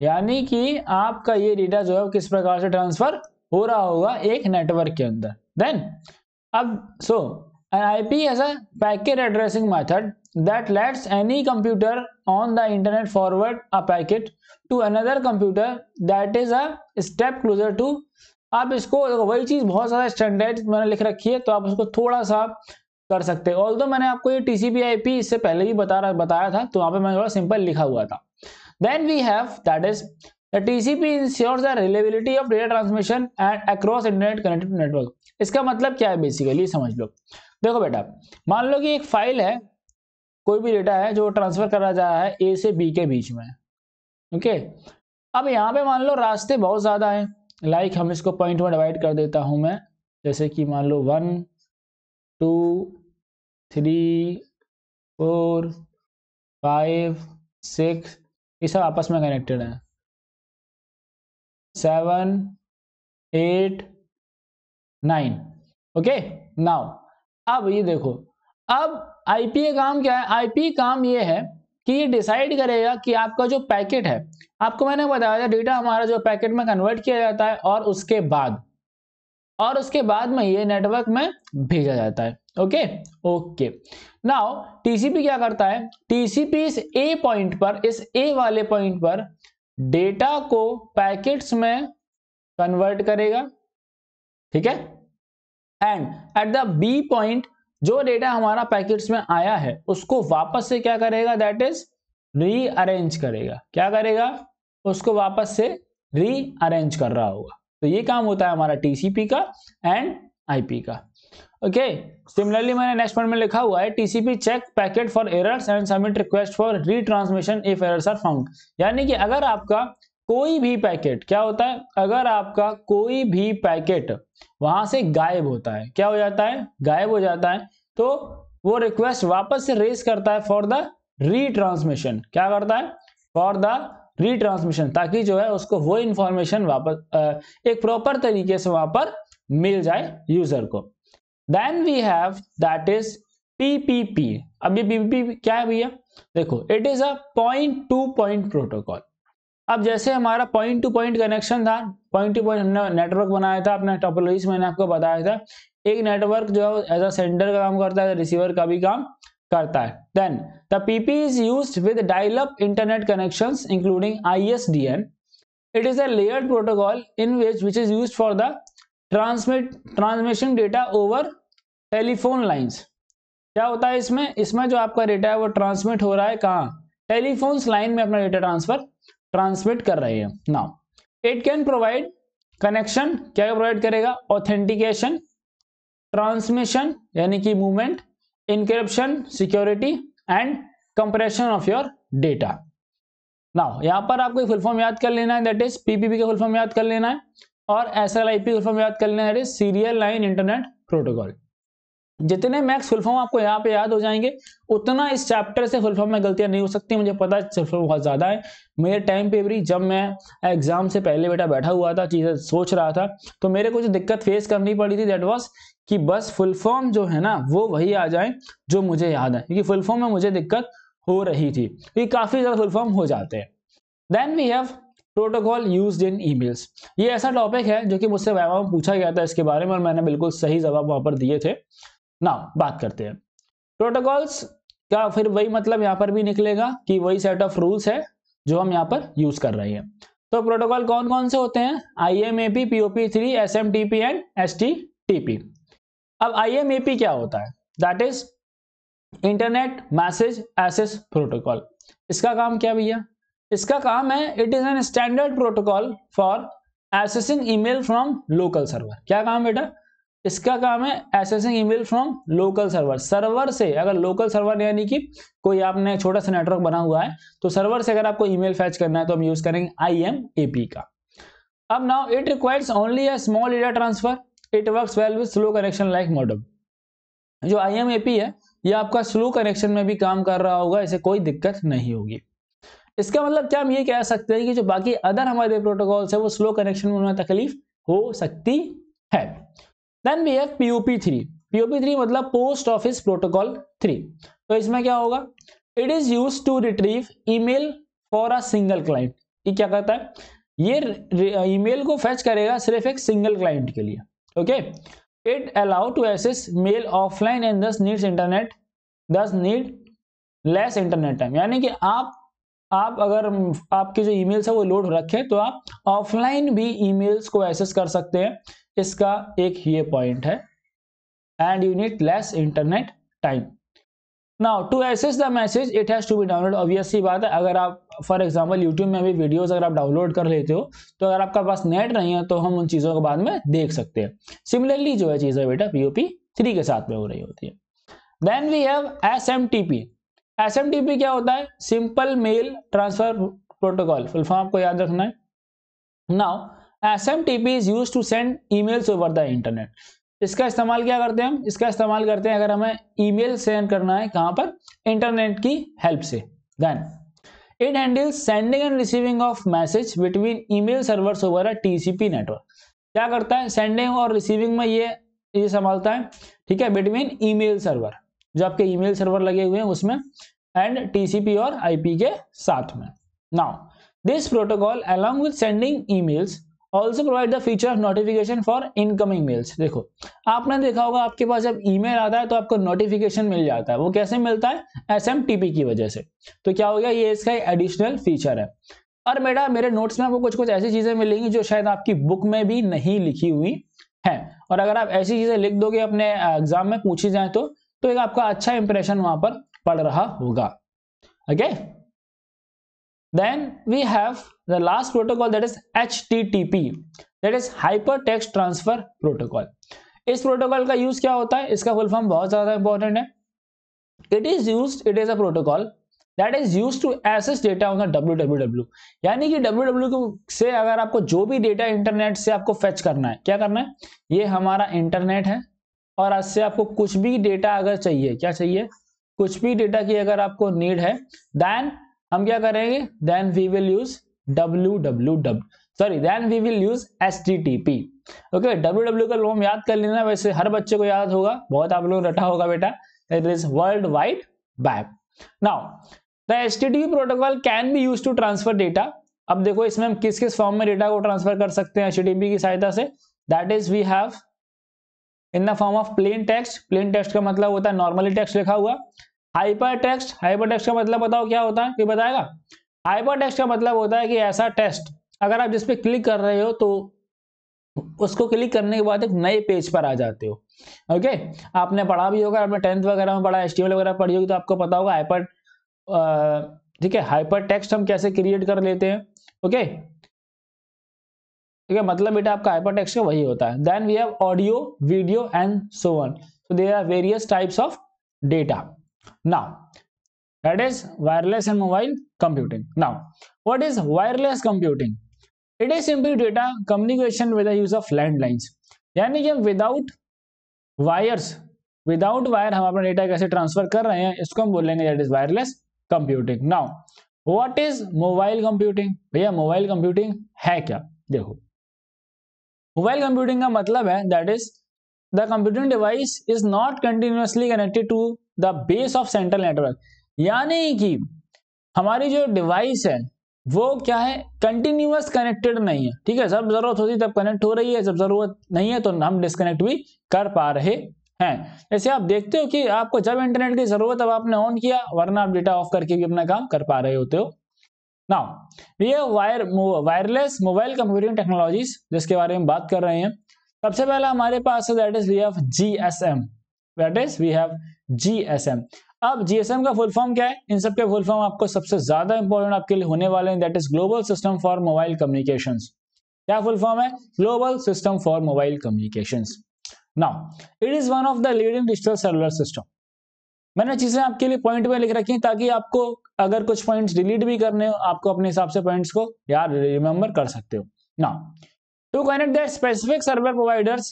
यानी कि आपका ये डेटा जो है किस प्रकार से ट्रांसफर हो रहा होगा एक नेटवर्क के अंदर देन अब सो An IP is a packet addressing method that lets any computer on the internet forward a packet to another computer that is a step closer to आप इसको वही चीज़ बहुत ज़्यादा स्टैंडर्ड मैंने लिख रखी है तो आप उसको थोड़ा सा कर सकते हैं ऑल मैंने आपको ये T C P I P इससे पहले भी बता रहा बताया था तो वहाँ पे मैंने थोड़ा सिंपल लिखा हुआ था then we have that is the T C P ensure the reliability of data transmission and across internet connected network इसका मतलब क्या है बेसिकली समझ लो देखो बेटा मान लो कि एक फाइल है कोई भी डेटा है जो ट्रांसफर करा जा रहा है ए से बी के बीच में ओके अब यहाँ पे मान लो रास्ते बहुत ज़्यादा हैं लाइक हम इसको पॉइंट में डिवाइड कर देता हूं मैं जैसे कि मान लो one two three four five six ये सब आपस में कनेक्टेड हैं seven eight nine okay now अब ये देखो अब आईपीए काम क्या है आईपी काम ये है कि ये डिसाइड करेगा कि आपका जो पैकेट है आपको मैंने बताया था डेटा हमारा जो पैकेट में कन्वर्ट किया जाता है और उसके बाद और उसके बाद में ये नेटवर्क में भेजा जाता है ओके ओके नाउ टीसीपी क्या करता है टीसीपी इस ए पॉइंट पर इस ए वाले पॉइंट पर डेटा को पैकेट्स में कन्वर्ट करेगा ठीक है and at the B point जो डेटा हमारा पैकेट्स में आया है उसको वापस से क्या करेगा दैट इज रीअरेंज करेगा क्या करेगा उसको वापस से रीअरेंज कर रहा होगा तो ये काम होता है हमारा टीसीपी का एंड आईपी का ओके सिमिलरली मैंने नेक्स्ट पॉइंट में लिखा हुआ है TCP check packet for errors and submit request for retransmission if errors are found यानी कि अगर आपका कोई भी पैकेट क्या होता है अगर आपका कोई भी पैकेट वहां से गायब होता है क्या हो जाता है गायब हो जाता है तो वो रिक्वेस्ट वापस से रेस करता है फॉर द रीट्रांसमिशन क्या करता है फॉर द रीट्रांसमिशन ताकि जो है उसको वो इंफॉर्मेशन वापस एक प्रॉपर तरीके से वहां पर मिल जाए यूजर को then we have that is PPP अब ये पीपीपी क्या है भैया देखो it is a point to point protocol अब जैसे हमारा पॉइंट टू पॉइंट कनेक्शन था पॉइंट टू पॉइंट हमने नेटवर्क बनाया था अपने टॉपोलॉजी मैंने आपको बताया था एक नेटवर्क जो है एज अ सेंडर का काम करता है रिसीवर का भी काम करता है then the PP is use with dial internet connection including I S D N it is a layered protocol in which which is used for the transmit transmission data over telephone क्या होता है इसमें इसमें जो आपका data है वो transmit हो रहा है कहाँ टेलीफोन लाइन में अपना डेटा ट्रांसफर ट्रांसमिट कर रहे हैं now it can provide connection क्या प्रोवाइड करेगा ऑथेंटिकेशन ट्रांसमिशन यानी कि movement encryption security and compression of your data now यहां पर आपको फुल फॉर्म याद कर लेना है दैट इज पीपीपी का फुल फॉर्म याद कर लेना है और S L I P full form याद कर लेना है सीरियल लाइन इंटरनेट प्रोटोकॉल जितने मैक्स फुलफॉर्म आपको यहाँ पे याद हो जाएंगे उतना इस चैप्टर से फुलफॉर्म में गलतियां नहीं हो सकती मुझे पता है फुलफॉर्म बहुत ज़्यादा है मेरे टाइम पे भी जब मैं एग्जाम से पहले बेटा बैठा हुआ था चीज़ें सोच रहा था तो मेरे को जो दिक्कत फेस करनी पड़ी थी दैट वॉज कि बस फुल फॉर्म जो है ना वो वही आ जाए जो मुझे याद है क्योंकि फुल फॉर्म में मुझे दिक्कत हो रही थी क्योंकि काफ़ी ज़्यादा फुल फॉर्म हो जाते हैं then we have protocol use in emails ये ऐसा टॉपिक है जो कि मुझसे वैवा पूछा गया था इसके बारे में और मैंने बिल्कुल सही जवाब वहाँ पर दिए थे ना बात करते हैं प्रोटोकॉल्स का फिर वही मतलब यहाँ पर भी निकलेगा कि वही सेट ऑफ रूल्स है जो हम यहाँ पर यूज कर रहे हैं तो प्रोटोकॉल कौन कौन से होते हैं I M A P POP three S M T P and S T T P अब आई एम ए पी क्या होता है that is internet message access protocol इसका काम क्या भैया इसका काम है it is an standard protocol for accessing email from local server क्या काम बेटा इसका काम है accessing email from local server server से अगर लोकल सर्वर यानी कि कोई आपने छोटा सा नेटवर्क बना हुआ है तो सर्वर से अगर आपको ईमेल फैच करना है तो हम यूज करेंगे आई एम का अब now it requires only a small data transfer it works well with slow connection like modem जो आई एम पी है ये आपका स्लो कनेक्शन में भी काम कर रहा होगा इसे कोई दिक्कत नहीं होगी इसका मतलब क्या हम ये कह सकते हैं कि जो बाकी अदर हमारे प्रोटोकॉल्स है वो स्लो कनेक्शन में उन्हें तकलीफ हो सकती है then we have POP three POP three मतलब पोस्ट ऑफिस प्रोटोकॉल थ्री तो इसमें क्या होगा it is use to retrieve email for a single client ये क्या करता है ये ईमेल uh, को फैच करेगा सिर्फ एक सिंगल क्लाइंट के लिए okay it allow to access mail offline and thus needs internet thus need less internet time यानी कि आप आप अगर आपके जो ईमेल्स है वो लोड रखे तो आप ऑफलाइन भी ईमेल्स को एसेस कर सकते हैं इसका एक ये पॉइंट है and you need less internet time now to access the message it has to be downloaded obviously बात है अगर आप फॉर एग्जाम्पल यूट्यूब में भी वीडियोस अगर आप डाउनलोड कर लेते हो तो अगर आपका पास नेट नहीं है तो हम उन चीज़ों को बाद में देख सकते हैं सिमिलरली जो है चीज़ है बेटा पी थ्री के साथ में हो रही होती है then we have S M T P S M T P क्या होता है simple mail transfer protocol full form आपको याद रखना है now S M T P is use to send emails over the internet इसका इस्तेमाल क्या करते हैं हम इसका इस्तेमाल करते हैं अगर हमें ई मेल सेंड करना है कहाँ पर इंटरनेट की हेल्प से then it handles sending and receiving of message between email servers over a T C P network क्या करता है सेंडिंग और रिसीविंग में ये ये संभालता है ठीक है बिटवीन ई मेल सर्वर जो आपके ई मेल सर्वर लगे हुए हैं उसमें एंड टीसीपी और आईपी के साथ में now this protocol along with sending emails also provide the feature of notification for incoming mails देखो आपने देखा होगा आपके पास जब ईमेल आता है तो आपको नोटिफिकेशन मिल जाता है वो कैसे मिलता है एस की वजह से तो क्या हो गया ये इसका एडिशनल फीचर है और मेरा मेरे नोट्स में आपको कुछ कुछ ऐसी चीजें मिलेंगी जो शायद आपकी बुक में भी नहीं लिखी हुई है और अगर आप ऐसी चीजें लिख दोगे अपने एग्जाम में पूछी जाए तो, तो एक आपका अच्छा इंप्रेशन वहां पर पड़ रहा होगा okay okay? then we have the last protocol that is http that is hypertext transfer protocol इस प्रोटोकॉल का यूज क्या होता है इसका फुल फॉर्म बहुत ज्यादा इंपॉर्टेंट है it is use it is a protocol that is use to access data on W W यानी कि डब्ल्यू से अगर आपको जो भी डेटा इंटरनेट से आपको फेच करना है क्या करना है ये हमारा इंटरनेट है और इससे आपको कुछ भी डेटा अगर चाहिए क्या चाहिए कुछ भी डेटा की अगर आपको नीड है देन हम क्या करेंगे then we will use W W W sorry then we will use S T T P okay W W का लोम याद कर लेना वैसे हर बच्चे को याद होगा बहुत आप लोग रटा होगा बेटा it is world wide web now the S T T P protocol can be use to transfer data अब देखो इसमें हम किस किस फॉर्म में डेटा को ट्रांसफर कर सकते हैं एस टी की सहायता से that is we have in the form of plain text plain text का मतलब होता है नॉर्मली टेक्स्ट लिखा हुआ हाइपर टेक्स्ट हाइपर टेक्स्ट का मतलब बताओ क्या होता है कोई बताएगा हाइपर टेक्स्ट का मतलब होता है कि ऐसा टेक्स्ट अगर आप जिसपे क्लिक कर रहे हो तो उसको क्लिक करने के बाद एक नए पेज पर आ जाते हो ओके आपने पढ़ा भी होगा आपने टेंथ वगैरह में पढ़ा एस वगैरह पढ़ी होगी तो आपको पता होगा हाइपर ठीक है हाइपर टेक्स्ट हम कैसे क्रिएट कर लेते हैं ओके ठीक है मतलब बेटा आपका हाइपर टेक्स्ट वही होता है then we have audio video and so on so there are various types of data now that is wireless and mobile computing now what is wireless computing it is simply data communication with the use of landlines यानी कि हम without wires without wire हम अपना data कैसे transfer कर रहे हैं इसको हम बोलेंगे that is wireless computing now what is mobile computing भैया मोबाइल कंप्यूटिंग है क्या देखो मोबाइल कंप्यूटिंग का मतलब है that is the computing device is not continuously connected to the base of central network यानी कि हमारी जो डिवाइस है वो क्या है कंटिन्यूस कनेक्टेड नहीं है ठीक है जब जरूरत होती है तब कनेक्ट हो रही है जब जरूरत नहीं है तो हम डिस्कनेक्ट भी कर पा रहे हैं ऐसे आप देखते हो कि आपको जब इंटरनेट की जरूरत अब आपने ऑन किया वरना आप डेटा ऑफ करके भी अपना काम कर पा रहे होते हो नाउ ये wire wireless mobile computing technologies जिसके बारे में बात कर रहे हैं सबसे पहला हमारे पास है that is we F G S M that is we have GSM अब जीएसएम का फुल फॉर्म क्या है इन सब के फुल फॉर्म आपको सबसे ज्यादा इंपॉर्टेंट आपके लिए होने वाले हैं that is global system for mobile communication क्या फुल फॉर्म है global system for mobile communication now it is one of the leading digital cellular system मैंने चीजें आपके लिए पॉइंट में लिख रखी ताकि आपको अगर कुछ पॉइंट्स डिलीट भी करने हो आपको अपने हिसाब से पॉइंट्स को याद रिमेंबर कर सकते हो ना to connect that specific server providers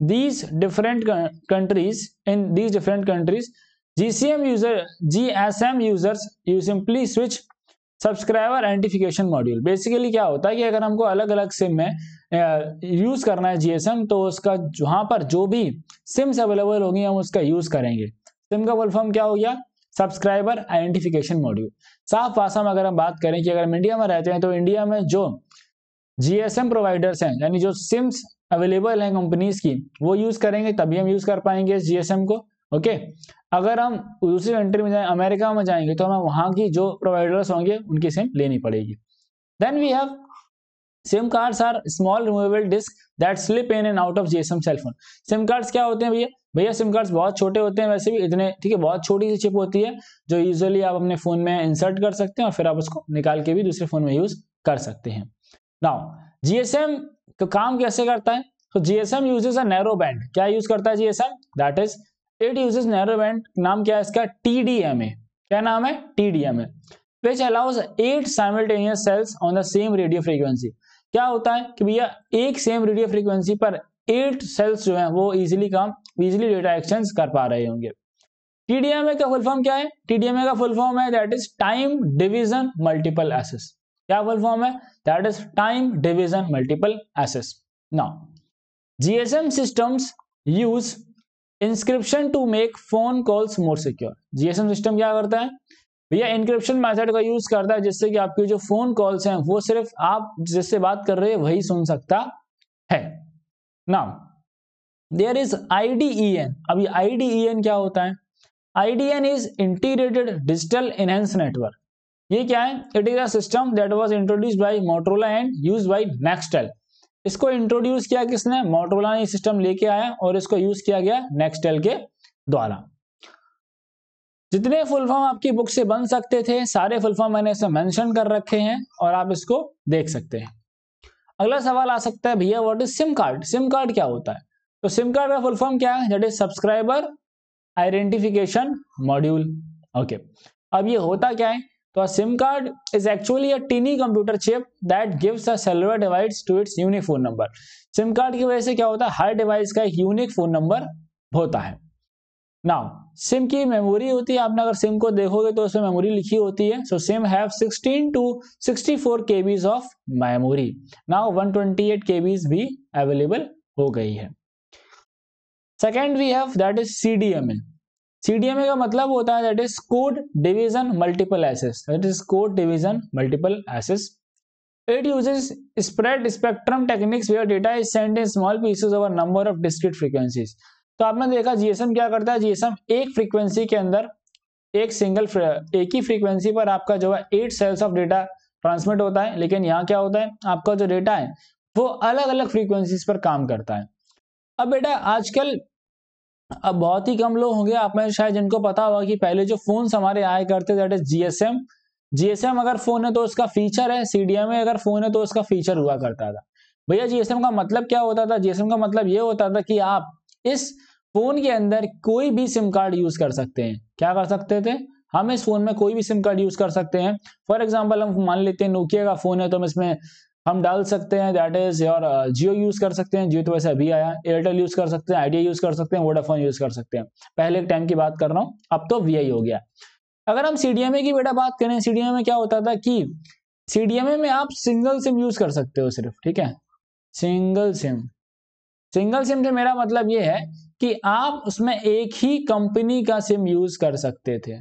these different countries in these different countries gcm user gsm users you simply switch subscriber identification module basically क्या होता है कि अगर हमको अलग अलग सिम में यूज करना है जीएसएम तो उसका वहां पर जो भी सिम्स अवेलेबल होंगी हम उसका यूज करेंगे सिम का फुल फॉर्म क्या हो गया सब्सक्राइबर आइडेंटिफिकेशन मॉड्यूल साफ भाषा में अगर हम बात करें कि अगर हम इंडिया में रहते हैं तो इंडिया में जो जीएसएम प्रोवाइडर्स हैं यानी जो सिम्स अवेलेबल हैं कंपनीज की वो यूज करेंगे तभी हम यूज कर पाएंगे इस जीएसएम को ओके अगर हम दूसरी कंट्री में जाए अमेरिका में जाएंगे तो हमें वहां की जो प्रोवाइडर्स होंगे उनकी सिम लेनी पड़ेगी then we have SIM cards are small removable disk that slip in and out of GSM cellphone SIM cards क्या होते हैं भैया भैया सिम कार्ड्स बहुत छोटे होते हैं वैसे भी इतने ठीक है बहुत छोटी सी चिप होती है जो यूजली आप अपने फोन में इंसर्ट कर सकते हैं और फिर आप उसको निकाल के भी दूसरे फोन में यूज कर सकते हैं नाउ जीएसएम तो काम कैसे करता है तो GSM uses a narrow band क्या यूज करता है GSM that is it uses narrow band नाम क्या है इसका टीडीएमए क्या नाम है TDMA which allows eight simultaneous cells on the same radio frequency क्या होता है कि भैया एक सेम रेडियो फ्रीक्वेंसी पर एट सेल्स जो है वो इजिली काम इजिली डेटा एक्सचेंज कर पा रहे होंगे टीडीएमए का फुल फॉर्म क्या है टीडीएमए का फुल फॉर्म है that is time division multiple access क्या फुल फॉर्म है that is time division multiple access now GSM systems use encryption to make phone calls more secure GSM system क्या करता है भैया इंक्रिप्शन मेथड का use करता है जिससे कि आपके जो फोन कॉल्स हैं वो सिर्फ आप जिससे बात कर रहे हैं वही सुन सकता है नाउ देयर इज आईडीईएन अभी आईडीईएन e क्या होता है iDEN is integrated digital enhance network ये क्या है it is a system that was introduce by Motorola and use by Nextel इसको इंट्रोड्यूस किया किसने मोटरोला ने सिस्टम लेके आया और इसको यूज किया गया नेक्सटेल के द्वारा जितने फुल फॉर्म आपकी बुक से बन सकते थे सारे फुल फॉर्म मैंने इसमें मेंशन कर रखे हैं और आप इसको देख सकते हैं अगला सवाल आ सकता है भैया what is SIM card SIM card क्या होता है तो सिम कार्ड का फुल फॉर्म क्या है that is subscriber identification module okay अब ये होता क्या है तो SIM card is actually a tiny computer chip that gives a cellular device to its unique phone number SIM card की वजह से क्या होता है हर डिवाइस का एक यूनिक फोन नंबर होता है नाउ सिम की मेमोरी होती है आपने अगर सिम को देखोगे तो उसमें मेमोरी लिखी होती है so SIM have 16 to 64 KBs of memory now 128 KBs भी अवेलेबल हो गई है second we have that is C D M CDMA का मतलब होता है that is code division multiple access that is code division multiple access it uses spread spectrum techniques where data is send in small pieces over number of discrete frequencies तो आपने देखा GSM क्या करता है जीएसएम एक frequency के अंदर एक सिंगल एक ही फ्रीक्वेंसी पर आपका जो है eight cells of data transmit होता है लेकिन यहाँ क्या होता है आपका जो डेटा है वो अलग अलग फ्रीक्वेंसीज पर काम करता है अब बेटा आजकल अब बहुत ही कम लोग होंगे आप में शायद जिनको पता होगा कि पहले जो फोन हमारे आए करते दैट इज जीएसएम जीएसएम अगर फोन है तो उसका फीचर है सीडीएमए अगर फोन है तो उसका फीचर हुआ करता था भैया जीएसएम का मतलब क्या होता था जीएसएम का मतलब ये होता था कि आप इस फोन के अंदर कोई भी सिम कार्ड यूज कर सकते हैं क्या कर सकते थे हम इस फोन में कोई भी सिम कार्ड यूज कर सकते हैं फॉर एग्जाम्पल हम मान लेते हैं नोकिया का फोन है तो हम इसमें हम डाल सकते हैं that is your Jio use कर सकते हैं जियो तो वैसे अभी आया एयरटेल यूज कर सकते हैं आइडिया यूज कर सकते हैं वोडाफोन यूज कर सकते हैं पहले एक टाइम की बात कर रहा हूँ अब तो वी हो गया अगर हम सीडीएमए की बेटा बात करें सीडीएमए में क्या होता था कि सीडीएमए में आप सिंगल सिम यूज कर सकते हो सिर्फ ठीक है सिंगल सिम सिंगल सिम से मेरा मतलब ये है कि आप उसमें एक ही कंपनी का सिम यूज कर सकते थे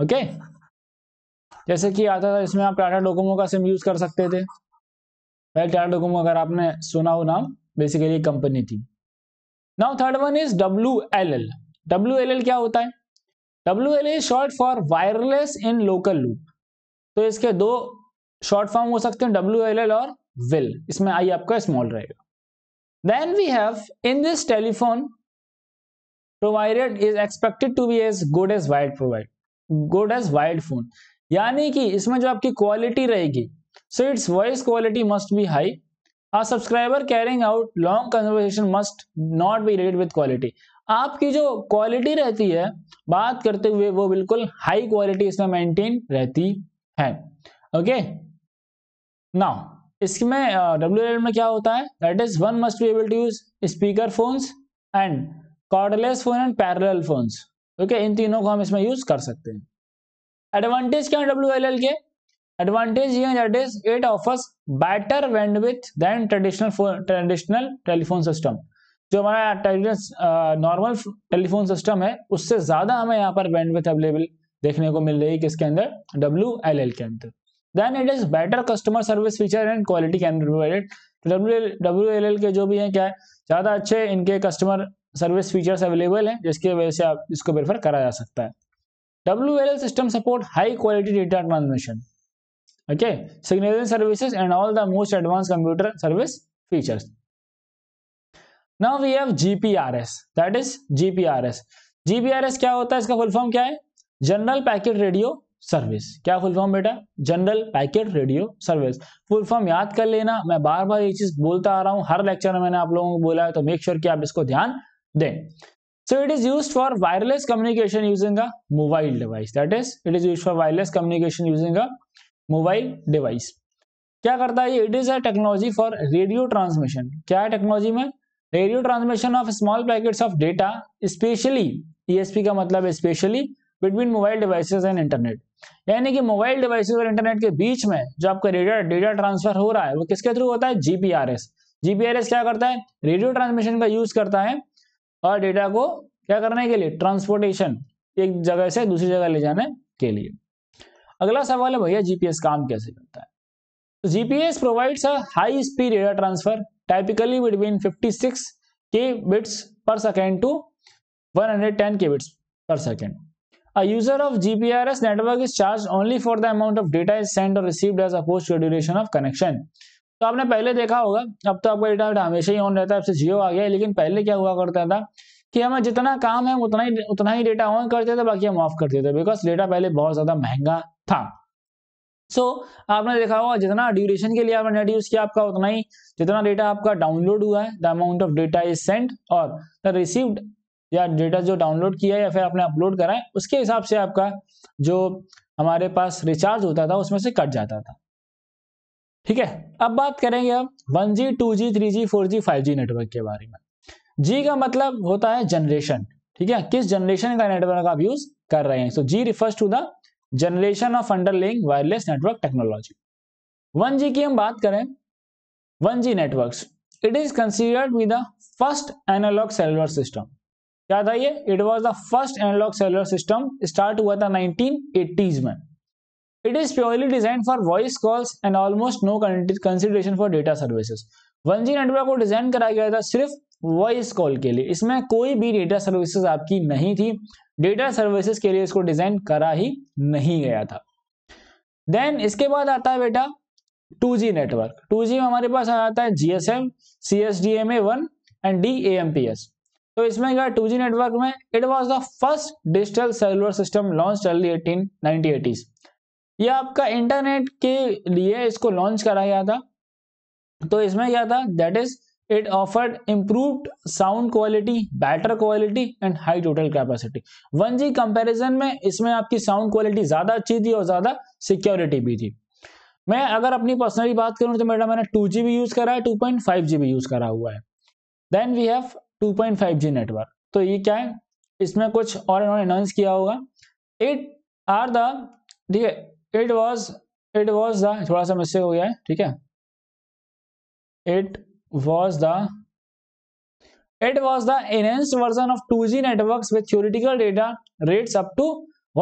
ओके okay? जैसे कि आता था इसमें आप टाटा डोकोमो का सिम यूज कर सकते थे वेल टाटा डोकोमो अगर आपने सुना हो नाम बेसिकली कंपनी थी now third one is W L L W L L क्या होता है W L L short for wireless in local loop तो इसके दो शॉर्ट फॉर्म हो सकते हैं डब्ल्यू एल एल और विल इसमें आई आपका स्मॉल रहेगा then we have in this telephone provided is expected to be as good as wired provide good as wired phone यानी कि इसमें जो आपकी क्वालिटी रहेगी so it's voice quality must be high a subscriber carrying out long conversation must not be related with quality आपकी जो quality रहती है बात करते हुए वो बिल्कुल हाई क्वालिटी इसमें मेंटेन रहती है ओके नाउ इसमें डब्ल्यू एल में क्या होता है that is one must be able to use speaker phones and cordless phone and parallel phones okay इन तीनों को हम इसमें यूज कर सकते हैं एडवांटेज क्या है डब्ल्यू के एडवांटेज ये that is it offers better bandwidth than traditional traditional telephone system जो हमारा नॉर्मल टेलीफोन सिस्टम है उससे ज्यादा हमें यहाँ पर बैंडविड्थ अवेलेबल देखने को मिल रही है किसके अंदर डब्ल्यू के अंदर then it is better customer service feature and quality can be provided W के जो भी हैं क्या है ज़्यादा अच्छे इनके कस्टमर सर्विस फीचर्स अवेलेबल हैं जिसकी वजह से आप इसको प्रेफर करा जा सकता है WLL system support high quality data transmission. Okay, signaling services and all the most advanced computer service features. Now we have GPRS. That is GPRS. GPRS क्या होता है इसका फुल फॉर्म क्या है जनरल पैकेट रेडियो सर्विस क्या full form बेटा general packet radio service full form याद कर लेना मैं बार बार ये चीज बोलता आ रहा हूँ हर लेक्चर में मैंने आप लोगों को बोला है तो मेक श्योर sure कि आप इसको ध्यान दें So it is used for wireless communication using a mobile device. That is, it is used for wireless communication using a mobile device. क्या करता है it is a technology for radio transmission क्या है टेक्नोलॉजी में radio transmission of small packets of data specially ESP का मतलब है specially between mobile devices and internet यानी कि मोबाइल डिवाइसेस और इंटरनेट के बीच में जो आपका रेडियो डेटा ट्रांसफर हो रहा है वो किसके थ्रू होता है जीपीआरएस जीपीआरएस क्या करता है रेडियो ट्रांसमिशन का यूज करता है और डेटा को क्या करने के लिए ट्रांसपोर्टेशन एक जगह से दूसरी जगह ले जाने के लिए अगला सवाल है भैया जीपीएस काम कैसे करता है GPS provides a high speed data transfer typically between 56 K bits per second to 110 K bits per second A user of GPRS network is charged only for the amount of data is sent or received as opposed to the duration तो आपने पहले देखा होगा अब तो आपका data हमेशा ही on रहता है आपसे जियो आ गया लेकिन पहले क्या हुआ करता था कि हमें जितना काम है उतना ही उतना ही डेटा ऑन करते थे बाकी हम ऑफ करते थे बिकॉज डेटा पहले बहुत ज्यादा महंगा था सो so, आपने देखा होगा जितना ड्यूरेशन के लिए आपने नेट यूज किया आपका उतना ही जितना डेटा आपका डाउनलोड हुआ है the amount of data is send और द रिसीव्ड या डेटा जो डाउनलोड किया है या फिर आपने अपलोड करा है उसके हिसाब से आपका जो हमारे पास रिचार्ज होता था उसमें से कट जाता था ठीक है अब बात करेंगे हम one G two G three G four G five G network के बारे में जी का मतलब होता है जनरेशन ठीक है किस जनरेशन का नेटवर्क आप यूज कर रहे हैं so G refers to the generation of underlying wireless network technology one G की हम बात करें one G network it is considered with the first analog cellular system क्या था ये it was the first analog cellular system start हुआ था eighties में it is purely design for voice calls and almost no consideration for data services one G network को design कराया गया था सिर्फ वॉइस कॉल के लिए इसमें कोई भी डेटा सर्विसेज आपकी नहीं थी डेटा सर्विसेज के लिए इसको डिजाइन करा ही नहीं गया था देन इसके बाद आता है बेटा 2G नेटवर्क 2G में हमारे पास आ जाता है GSM C S D M A one and D M P S तो इसमें क्या टू जी नेटवर्क में it was the first digital cellular system launch early eighteen ninety eighties ये आपका इंटरनेट के लिए इसको लॉन्च करा गया था तो इसमें क्या था that is offered offered sound quality quality quality and high total capacity one G comparison में इसमें आपकी साउंड क्वालिटी ज्यादा अच्छी थी और ज्यादा सिक्योरिटी भी थी मैं अगर अपनी पर्सनली बात करूं तो मेरा मैंने जी भी यूज करा है जी भी यूज करा हुआ है then we have two G network तो ये क्या है इसमें कुछ और इन्होंने अनाउंस किया होगा इट आर द ठीक है it was it was the थोड़ा सा मिस्टेक हो गया है ठीक है it was the it was the enhanced version of 2G networks with theoretical data rates up to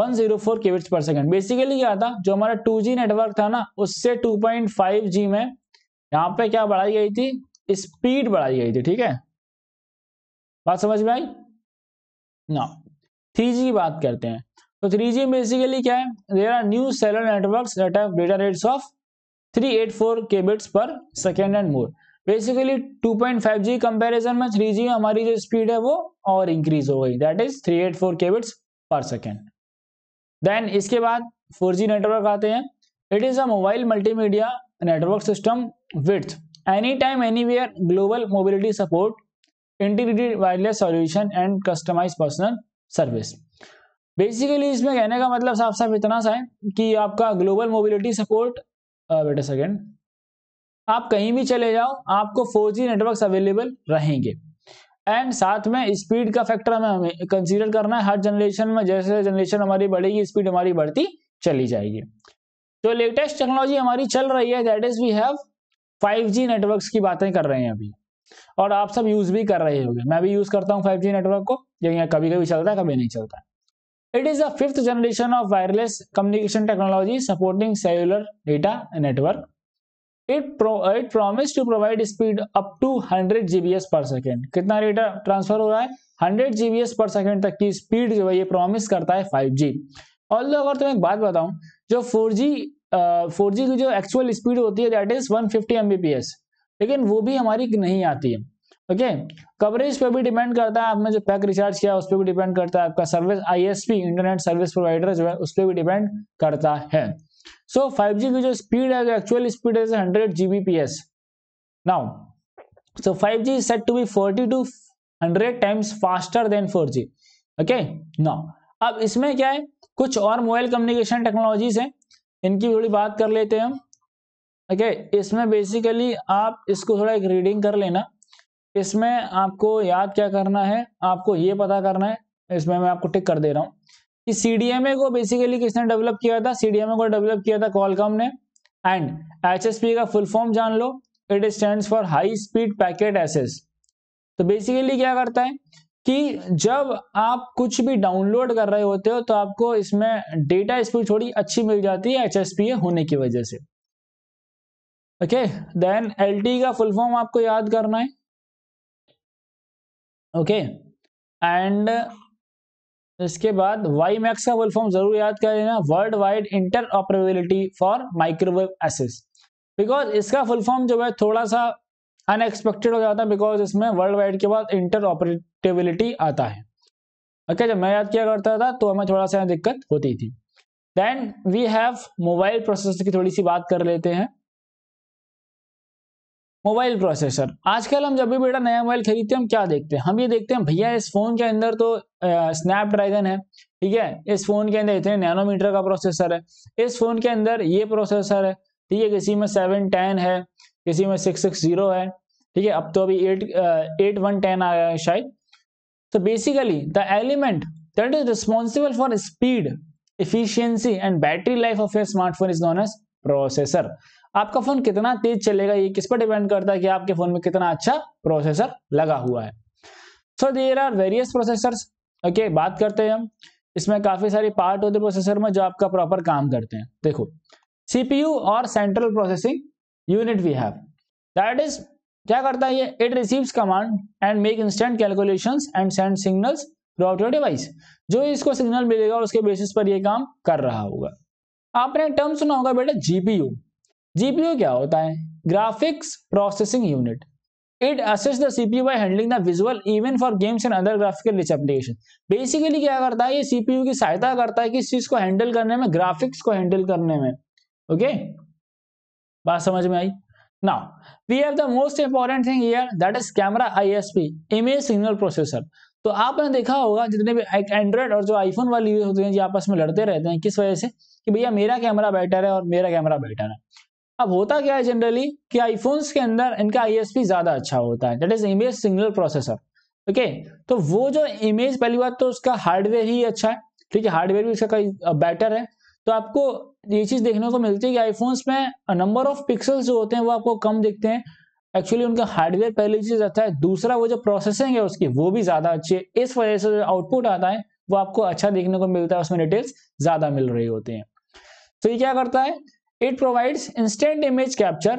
104 kbits per second basically क्या था जो हमारा 2G नेटवर्क था ना उससे 2.5G में यहाँ पे क्या बढ़ाई गई थी स्पीड बढ़ाई गई थी ठीक है बात समझ में आई ना थ्री की बात करते हैं तो थ्री जी बेसिकली क्या है there are new cellular network data rates of three eight 384 kbits per second and more basically two point five G comparison में थ्री 3G हमारी जो स्पीड है वो और इंक्रीज हो गई that is three eight 384 kbits per second then इसके बाद फोर जी नेटवर्क आते हैं it is a mobile multimedia network system with any time anywhere global mobility support integrated wireless solution and customize personal service basically इसमें कहने का मतलब साफ साफ इतना सा है कि आपका global mobility support wait a second आप कहीं भी चले जाओ आपको फोर जी नेटवर्क अवेलेबल रहेंगे एंड साथ में स्पीड का फैक्टर हमें हमें कंसीडर करना है हर जनरेशन में जैसे जनरेशन हमारी बढ़ेगी स्पीड हमारी बढ़ती चली जाएगी तो लेटेस्ट टेक्नोलॉजी हमारी चल रही है that is we have 5G networks की बातें कर रहे हैं अभी और आप सब यूज भी कर रहे होंगे मैं भी यूज करता हूँ 5G नेटवर्क को लेकिन कभी कभी चलता है कभी नहीं चलता है It is the fifth generation of wireless communication technology supporting cellular data network. It, pro, it promised to provide speed up to 100 Gbps per second. कितना डेटा ट्रांसफर हो रहा है 100 Gbps per second तक की स्पीड जो है ये promise करता है 5G. ऑल्दो अगर तुम्हें एक बात बताऊं जो 4G फोर जी की जो एक्चुअल स्पीड होती है दैट इज 150 एमबीपीएस लेकिन वो भी हमारी नहीं आती है ओके okay? कवरेज पे भी डिपेंड करता है आपने जो पैक रिचार्ज किया उस पर भी डिपेंड करता है आपका service ISP internet service provider जो है उस पर भी डिपेंड करता है सो so, 5G की जो स्पीड है जो एक्चुअल स्पीड है hundred Gbps now so 5G is set to be 40 to 100 times faster than 4G okay now अब इसमें क्या है कुछ और मोबाइल कम्युनिकेशन टेक्नोलॉजीज हैं इनकी थोड़ी बात कर लेते हैं हम ओके okay, इसमें बेसिकली आप इसको थोड़ा एक रीडिंग कर लेना इसमें आपको याद क्या करना है आपको ये पता करना है इसमें मैं आपको टिक कर दे रहा हूँ कि सीडीएमए को बेसिकली किसने डेवलप किया था सीडीएमए को डेवलप किया था कॉलकॉम ने एंड एचएसपी का फुल फॉर्म जान लो it stand for high speed packet access तो बेसिकली क्या करता है कि जब आप कुछ भी डाउनलोड कर रहे होते हो तो आपको इसमें डेटा स्पीड थोड़ी अच्छी मिल जाती है एच होने की वजह से ओके देन एल का फुल फॉर्म आपको याद करना है ओके एंड इसके बाद वाई मैक्स का फुल फॉर्म जरूर याद कर लेना world wide interoperability for microwave access because इसका फुल फॉर्म जो है थोड़ा सा अनएक्सपेक्टेड हो जाता है बिकॉज इसमें वर्ल्ड वाइड के बाद इंटर ऑपरेटेबिलिटी आता है ओके okay, जब मैं याद किया करता था तो हमें थोड़ा सा दिक्कत होती थी then we have mobile processor की थोड़ी सी बात कर लेते हैं मोबाइल प्रोसेसर आजकल हम जब भी बेटा नया मोबाइल खरीदते हैं हम क्या देखते हैं हम ये देखते हैं भैया इस फोन के अंदर तो स्नैपड्रैगन है ठीक है इस फोन के अंदर इतने नैनोमीटर का प्रोसेसर है इस फोन के अंदर ये प्रोसेसर है ठीक है किसी में सेवन टेन है किसी में सिक्स सिक्स जीरो है ठीक है अब तो अभी एट एट वन टेन आया है शायद तो basically the element that is responsible for speed efficiency and battery life of your smartphone is known as processor आपका फोन कितना तेज चलेगा ये किस पर डिपेंड करता है कि आपके फोन में कितना अच्छा प्रोसेसर लगा हुआ है so there are various processor okay बात करते हैं हम इसमें काफी सारे पार्ट होते प्रोसेसर में जो आपका प्रॉपर काम करते हैं देखो सीपीयू और central processing unit we have that is क्या करता है ये it receives command and make instant calculations and send signals throughout your device जो इसको सिग्नल मिलेगा उसके बेसिस पर ये काम कर रहा होगा आपने टर्म सुना होगा बेटा जीपीयू जीपीयू क्या होता है graphics processing unit it assist the CPU by handling the visual even for games and other graphical rich application basically क्या करता है ये सीपीयू की सहायता करता है किस चीज को हैंडल करने में ग्राफिक्स को हैंडल करने में ओके okay? बात समझ में आई now we have the most important thing here that is camera ISP image signal processor तो आपने देखा होगा जितने भी एंड्रॉइड और जो आईफोन वाले यूज होते हैं जो आपस में लड़ते रहते हैं किस वजह से कि भैया मेरा कैमरा बेटर है और मेरा कैमरा बेटर है अब होता क्या है जनरली कि आईफोन्स के अंदर इनका आईएसपी ज्यादा अच्छा होता है that is image signal processor okay तो वो जो इमेज पहली बात तो उसका हार्डवेयर ही अच्छा है ठीक है हार्डवेयर भी उसका बेटर है तो आपको ये चीज देखने को मिलती है कि आईफोन्स में नंबर ऑफ पिक्सल जो होते हैं वो आपको कम दिखते हैं एक्चुअली उनका हार्डवेयर पहली चीज अच्छा है दूसरा वो जो प्रोसेसिंग है उसकी वो भी ज्यादा अच्छी है इस वजह से जो आउटपुट आता है वो आपको अच्छा देखने को मिलता है उसमें डिटेल्स ज्यादा मिल रही होती हैं तो ये क्या करता है it provides instant image capture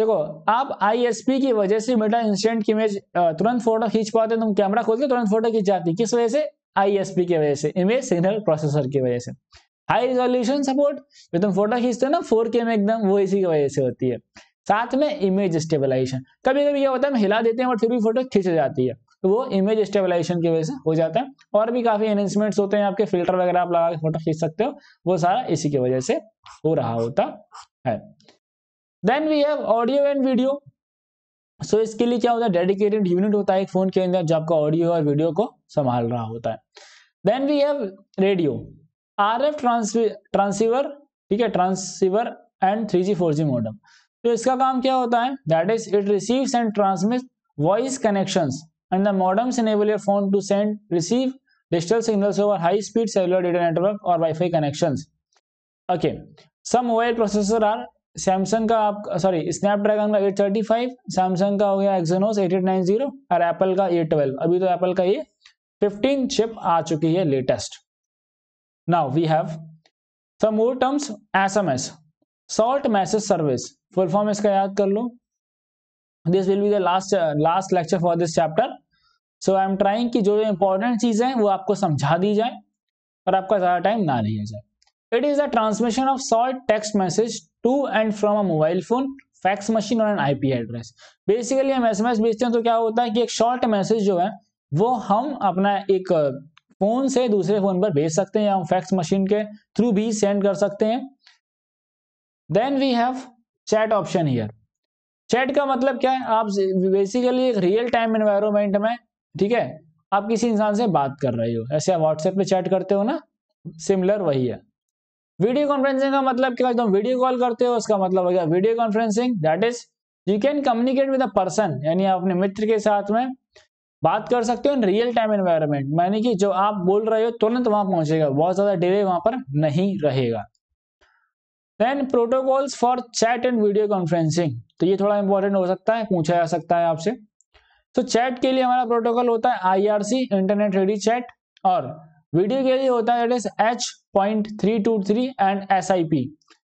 देखो आप आईएसपी की वजह से बेटा इंस्टेंट की इमेज तुरंत फोटो खींच पाते तुम कैमरा खोल के तुरंत फोटो खींच जाती किस वजह से आईएसपी की वजह से इमेज सिग्नल प्रोसेसर की वजह से हाई रिजोल्यूशन सपोर्ट जो तुम फोटो खींचते हो ना फोर के में एकदम वो इसी की वजह से होती है साथ में इमेज स्टेबलाइजेशन कभी कभी क्या होता है हम हिला देते हैं और फिर भी फोटो खींच जाती है तो वो इमेज स्टेबलाइजेशन की वजह से हो जाता है और भी काफ़ी एनहेंसमेंट्स होते हैं आपके फिल्टर वगैरह आप लगा के फोटो खींच सकते हो वो सारा इसी की वजह से हो रहा होता है then we have audio and video so इसके लिए क्या होता है डेडिकेटेड यूनिट होता है एक फोन के अंदर जो आपका ऑडियो और वीडियो को संभाल रहा होता है then we have radio R F transceiver ठीक है transceiver and three G four G modem तो इसका काम क्या होता है that is it receives and transmit voice connections and the modems enable your phone to send, receive digital signals over high-speed cellular data network or wifi connections. Okay, some mobile processor are samsung ka आप sorry Snapdragon का 835 samsung ka ho gaya exynos 8890 aur apple ka a12 abhi to apple ka ye 15 chip aa chuki hai latest now we have some more terms sms salt message service full form iska yaad kar lo this will be the last last lecture for this chapter so I am trying कि जो important चीज़ें हैं वो आपको समझा दी जाए और आपका ज़्यादा टाइम ना लिया जाए it is the transmission of short text message to and from a mobile phone fax machine और एन आईपी एड्रेस बेसिकली हम एस भेजते हैं तो क्या होता है कि एक शॉर्ट मैसेज जो है वो हम अपना एक फोन uh, से दूसरे फोन पर भेज सकते हैं या हम फैक्स मशीन के थ्रू भी सेंड कर सकते हैं then we have chat option here chat का मतलब क्या है आप बेसिकली एक रियल टाइम एनवायरमेंट में ठीक है आप किसी इंसान से बात कर रहे हो ऐसे आप व्हाट्सएप पे चैट करते हो ना सिमिलर वही है वीडियो कॉन्फ्रेंसिंग का मतलब क्या तुम वीडियो कॉल करते हो उसका मतलब हो गया video conferencing that is you can communicate with a person यानी आप अपने मित्र के साथ में बात कर सकते हो इन रियल टाइम एनवायरमेंट यानी कि जो आप बोल रहे हो तुरंत वहां पहुंचेगा बहुत ज्यादा डिले वहां पर नहीं रहेगा then protocols for chat and video conferencing तो ये थोड़ा इंपॉर्टेंट हो सकता है पूछा जा सकता है आपसे तो चैट के लिए हमारा प्रोटोकॉल होता है आईआरसी इंटरनेट रेडी चैट और वीडियो के लिए होता है H point three two three and S I P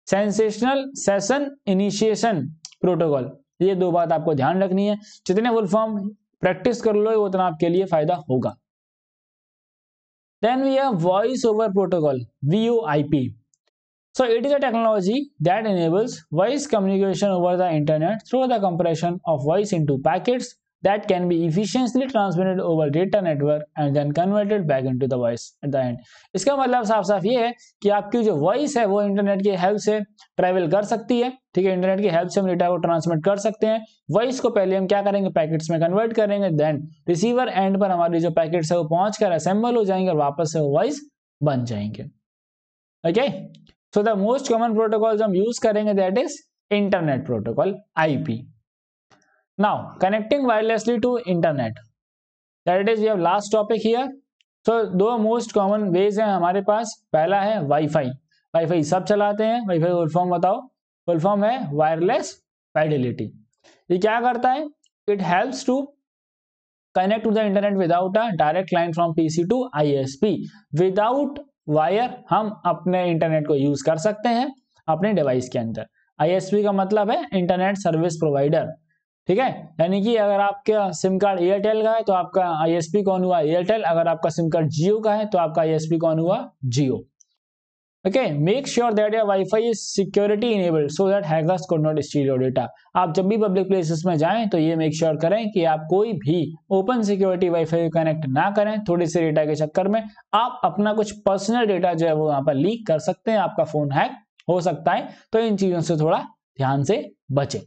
sensational session initiation protocol ये दो बात आपको ध्यान रखनी है जितने फुल फॉर्म प्रैक्टिस कर लो उतना आपके लिए फायदा होगा then we have voice over protocol P So it is a technology that enables voice communication over the internet through the compression of voice into packets that can be efficiently transmitted over data network and then converted back into the voice at the end. इसका मतलब साफ साफ ये है कि आपकी जो voice है वो इंटरनेट की हेल्प से ट्रैवल कर सकती है ठीक है इंटरनेट की हेल्प से हम डेटा को ट्रांसमिट कर सकते हैं वॉइस को पहले हम क्या करेंगे पैकेट्स में कन्वर्ट करेंगे देन रिसीवर एंड पर हमारी जो पैकेट्स है वो पहुंच कर असेंबल हो जाएंगे और वापस से वो वॉइस बन जाएंगे okay so the most common protocol हम यूज करेंगे that is internet protocol IP now connecting wirelessly to internet that is your last topic here so दो मोस्ट कॉमन वेज है हमारे पास पहला है वाईफाई वाईफाई सब चलाते हैं वाईफाई फाई फॉर्म बताओ फुल फॉर्म है वायरलेस फाइडिलिटी ये क्या करता है it helps to connect to the internet without a direct line from PC to ISP without wire हम अपने इंटरनेट को यूज कर सकते हैं अपने डिवाइस के अंदर आईएसपी का मतलब है इंटरनेट सर्विस प्रोवाइडर ठीक है यानी कि अगर आपका सिम कार्ड एयरटेल का है तो आपका आईएसपी कौन हुआ एयरटेल अगर आपका सिम कार्ड जियो का है तो आपका आईएसपी कौन हुआ Jio okay make sure that your wifi is security enabled so that hackers could not steal your data आप जब भी पब्लिक प्लेसेस में जाएं तो ये मेक श्योर करें कि आप कोई भी ओपन सिक्योरिटी वाईफाई कनेक्ट ना करें थोड़े से डेटा के चक्कर में आप अपना कुछ पर्सनल डेटा जो है वो वहां पर लीक कर सकते हैं आपका फोन हैक हो सकता है तो इन चीजों से थोड़ा ध्यान से बचे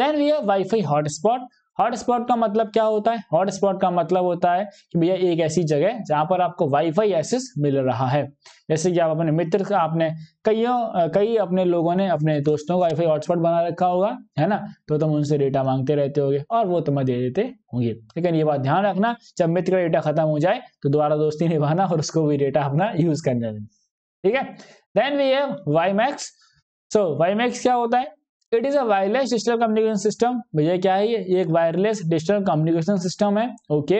then we have wifi hotspot hotspot का मतलब क्या होता है हॉटस्पॉट का मतलब होता है कि भैया एक ऐसी जगह जहां पर आपको वाईफाई एक्सेस मिल रहा है जैसे कि आप अपने मित्र का आपने कईयों कई अपने लोगों ने अपने दोस्तों का वाईफाई हॉटस्पॉट बना रखा होगा है ना तो तुम उनसे डेटा मांगते रहते होगे और वो तुम्हें दे देते होंगे लेकिन ये बात ध्यान रखना जब मित्र का डेटा खत्म हो जाए तो दोबारा दोस्ती निभाना और उसको भी डेटा अपना यूज करना ठीक है देन वी है wimax so wimax क्या होता है it is a wireless digital communication system भैया क्या है ये एक वायरलेस डिजिटल कम्युनिकेशन सिस्टम है okay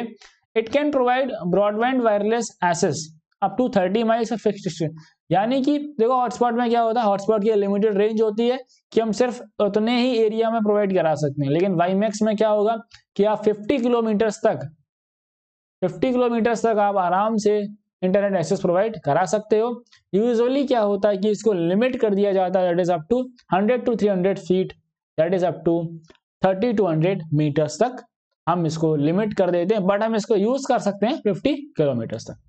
it can provide broadband wireless access up to thirty miles of fix distance यानी कि देखो हॉटस्पॉट में क्या होता है हॉटस्पॉट की लिमिटेड रेंज होती है कि हम सिर्फ उतने ही एरिया में प्रोवाइड करा सकते हैं लेकिन वाईमैक्स में क्या होगा कि आप 50 किलोमीटर्स तक 50 किलोमीटर्स तक आप आराम से इंटरनेट एक्सेस प्रोवाइड करा सकते हो यूजली क्या होता है कि इसको लिमिट कर दिया जाता है that is up to 100 to 300 feet that is up to 30 to 100 metres तक हम इसको लिमिट कर देते हैं बट हम इसको यूज कर सकते हैं 50 किलोमीटर्स तक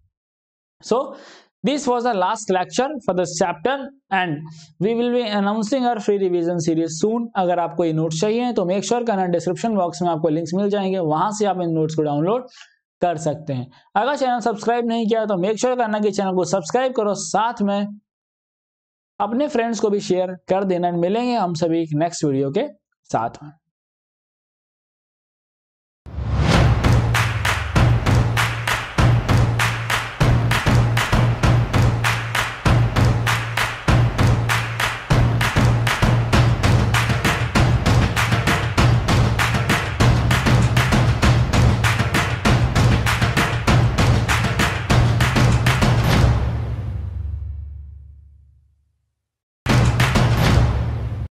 so this was the last lecture for the chapter and we will be announcing uh free revision series soon अगर आपको ये नोट्स चाहिए तो मेक श्योर sure करना डिस्क्रिप्शन बॉक्स में आपको लिंक्स मिल जाएंगे वहां से आप इन नोट्स को डाउनलोड कर सकते हैं अगर चैनल सब्सक्राइब नहीं किया तो मेक श्योर sure करना कि चैनल को सब्सक्राइब करो साथ में अपने फ्रेंड्स को भी शेयर कर देना मिलेंगे हम सभी नेक्स्ट वीडियो के साथ में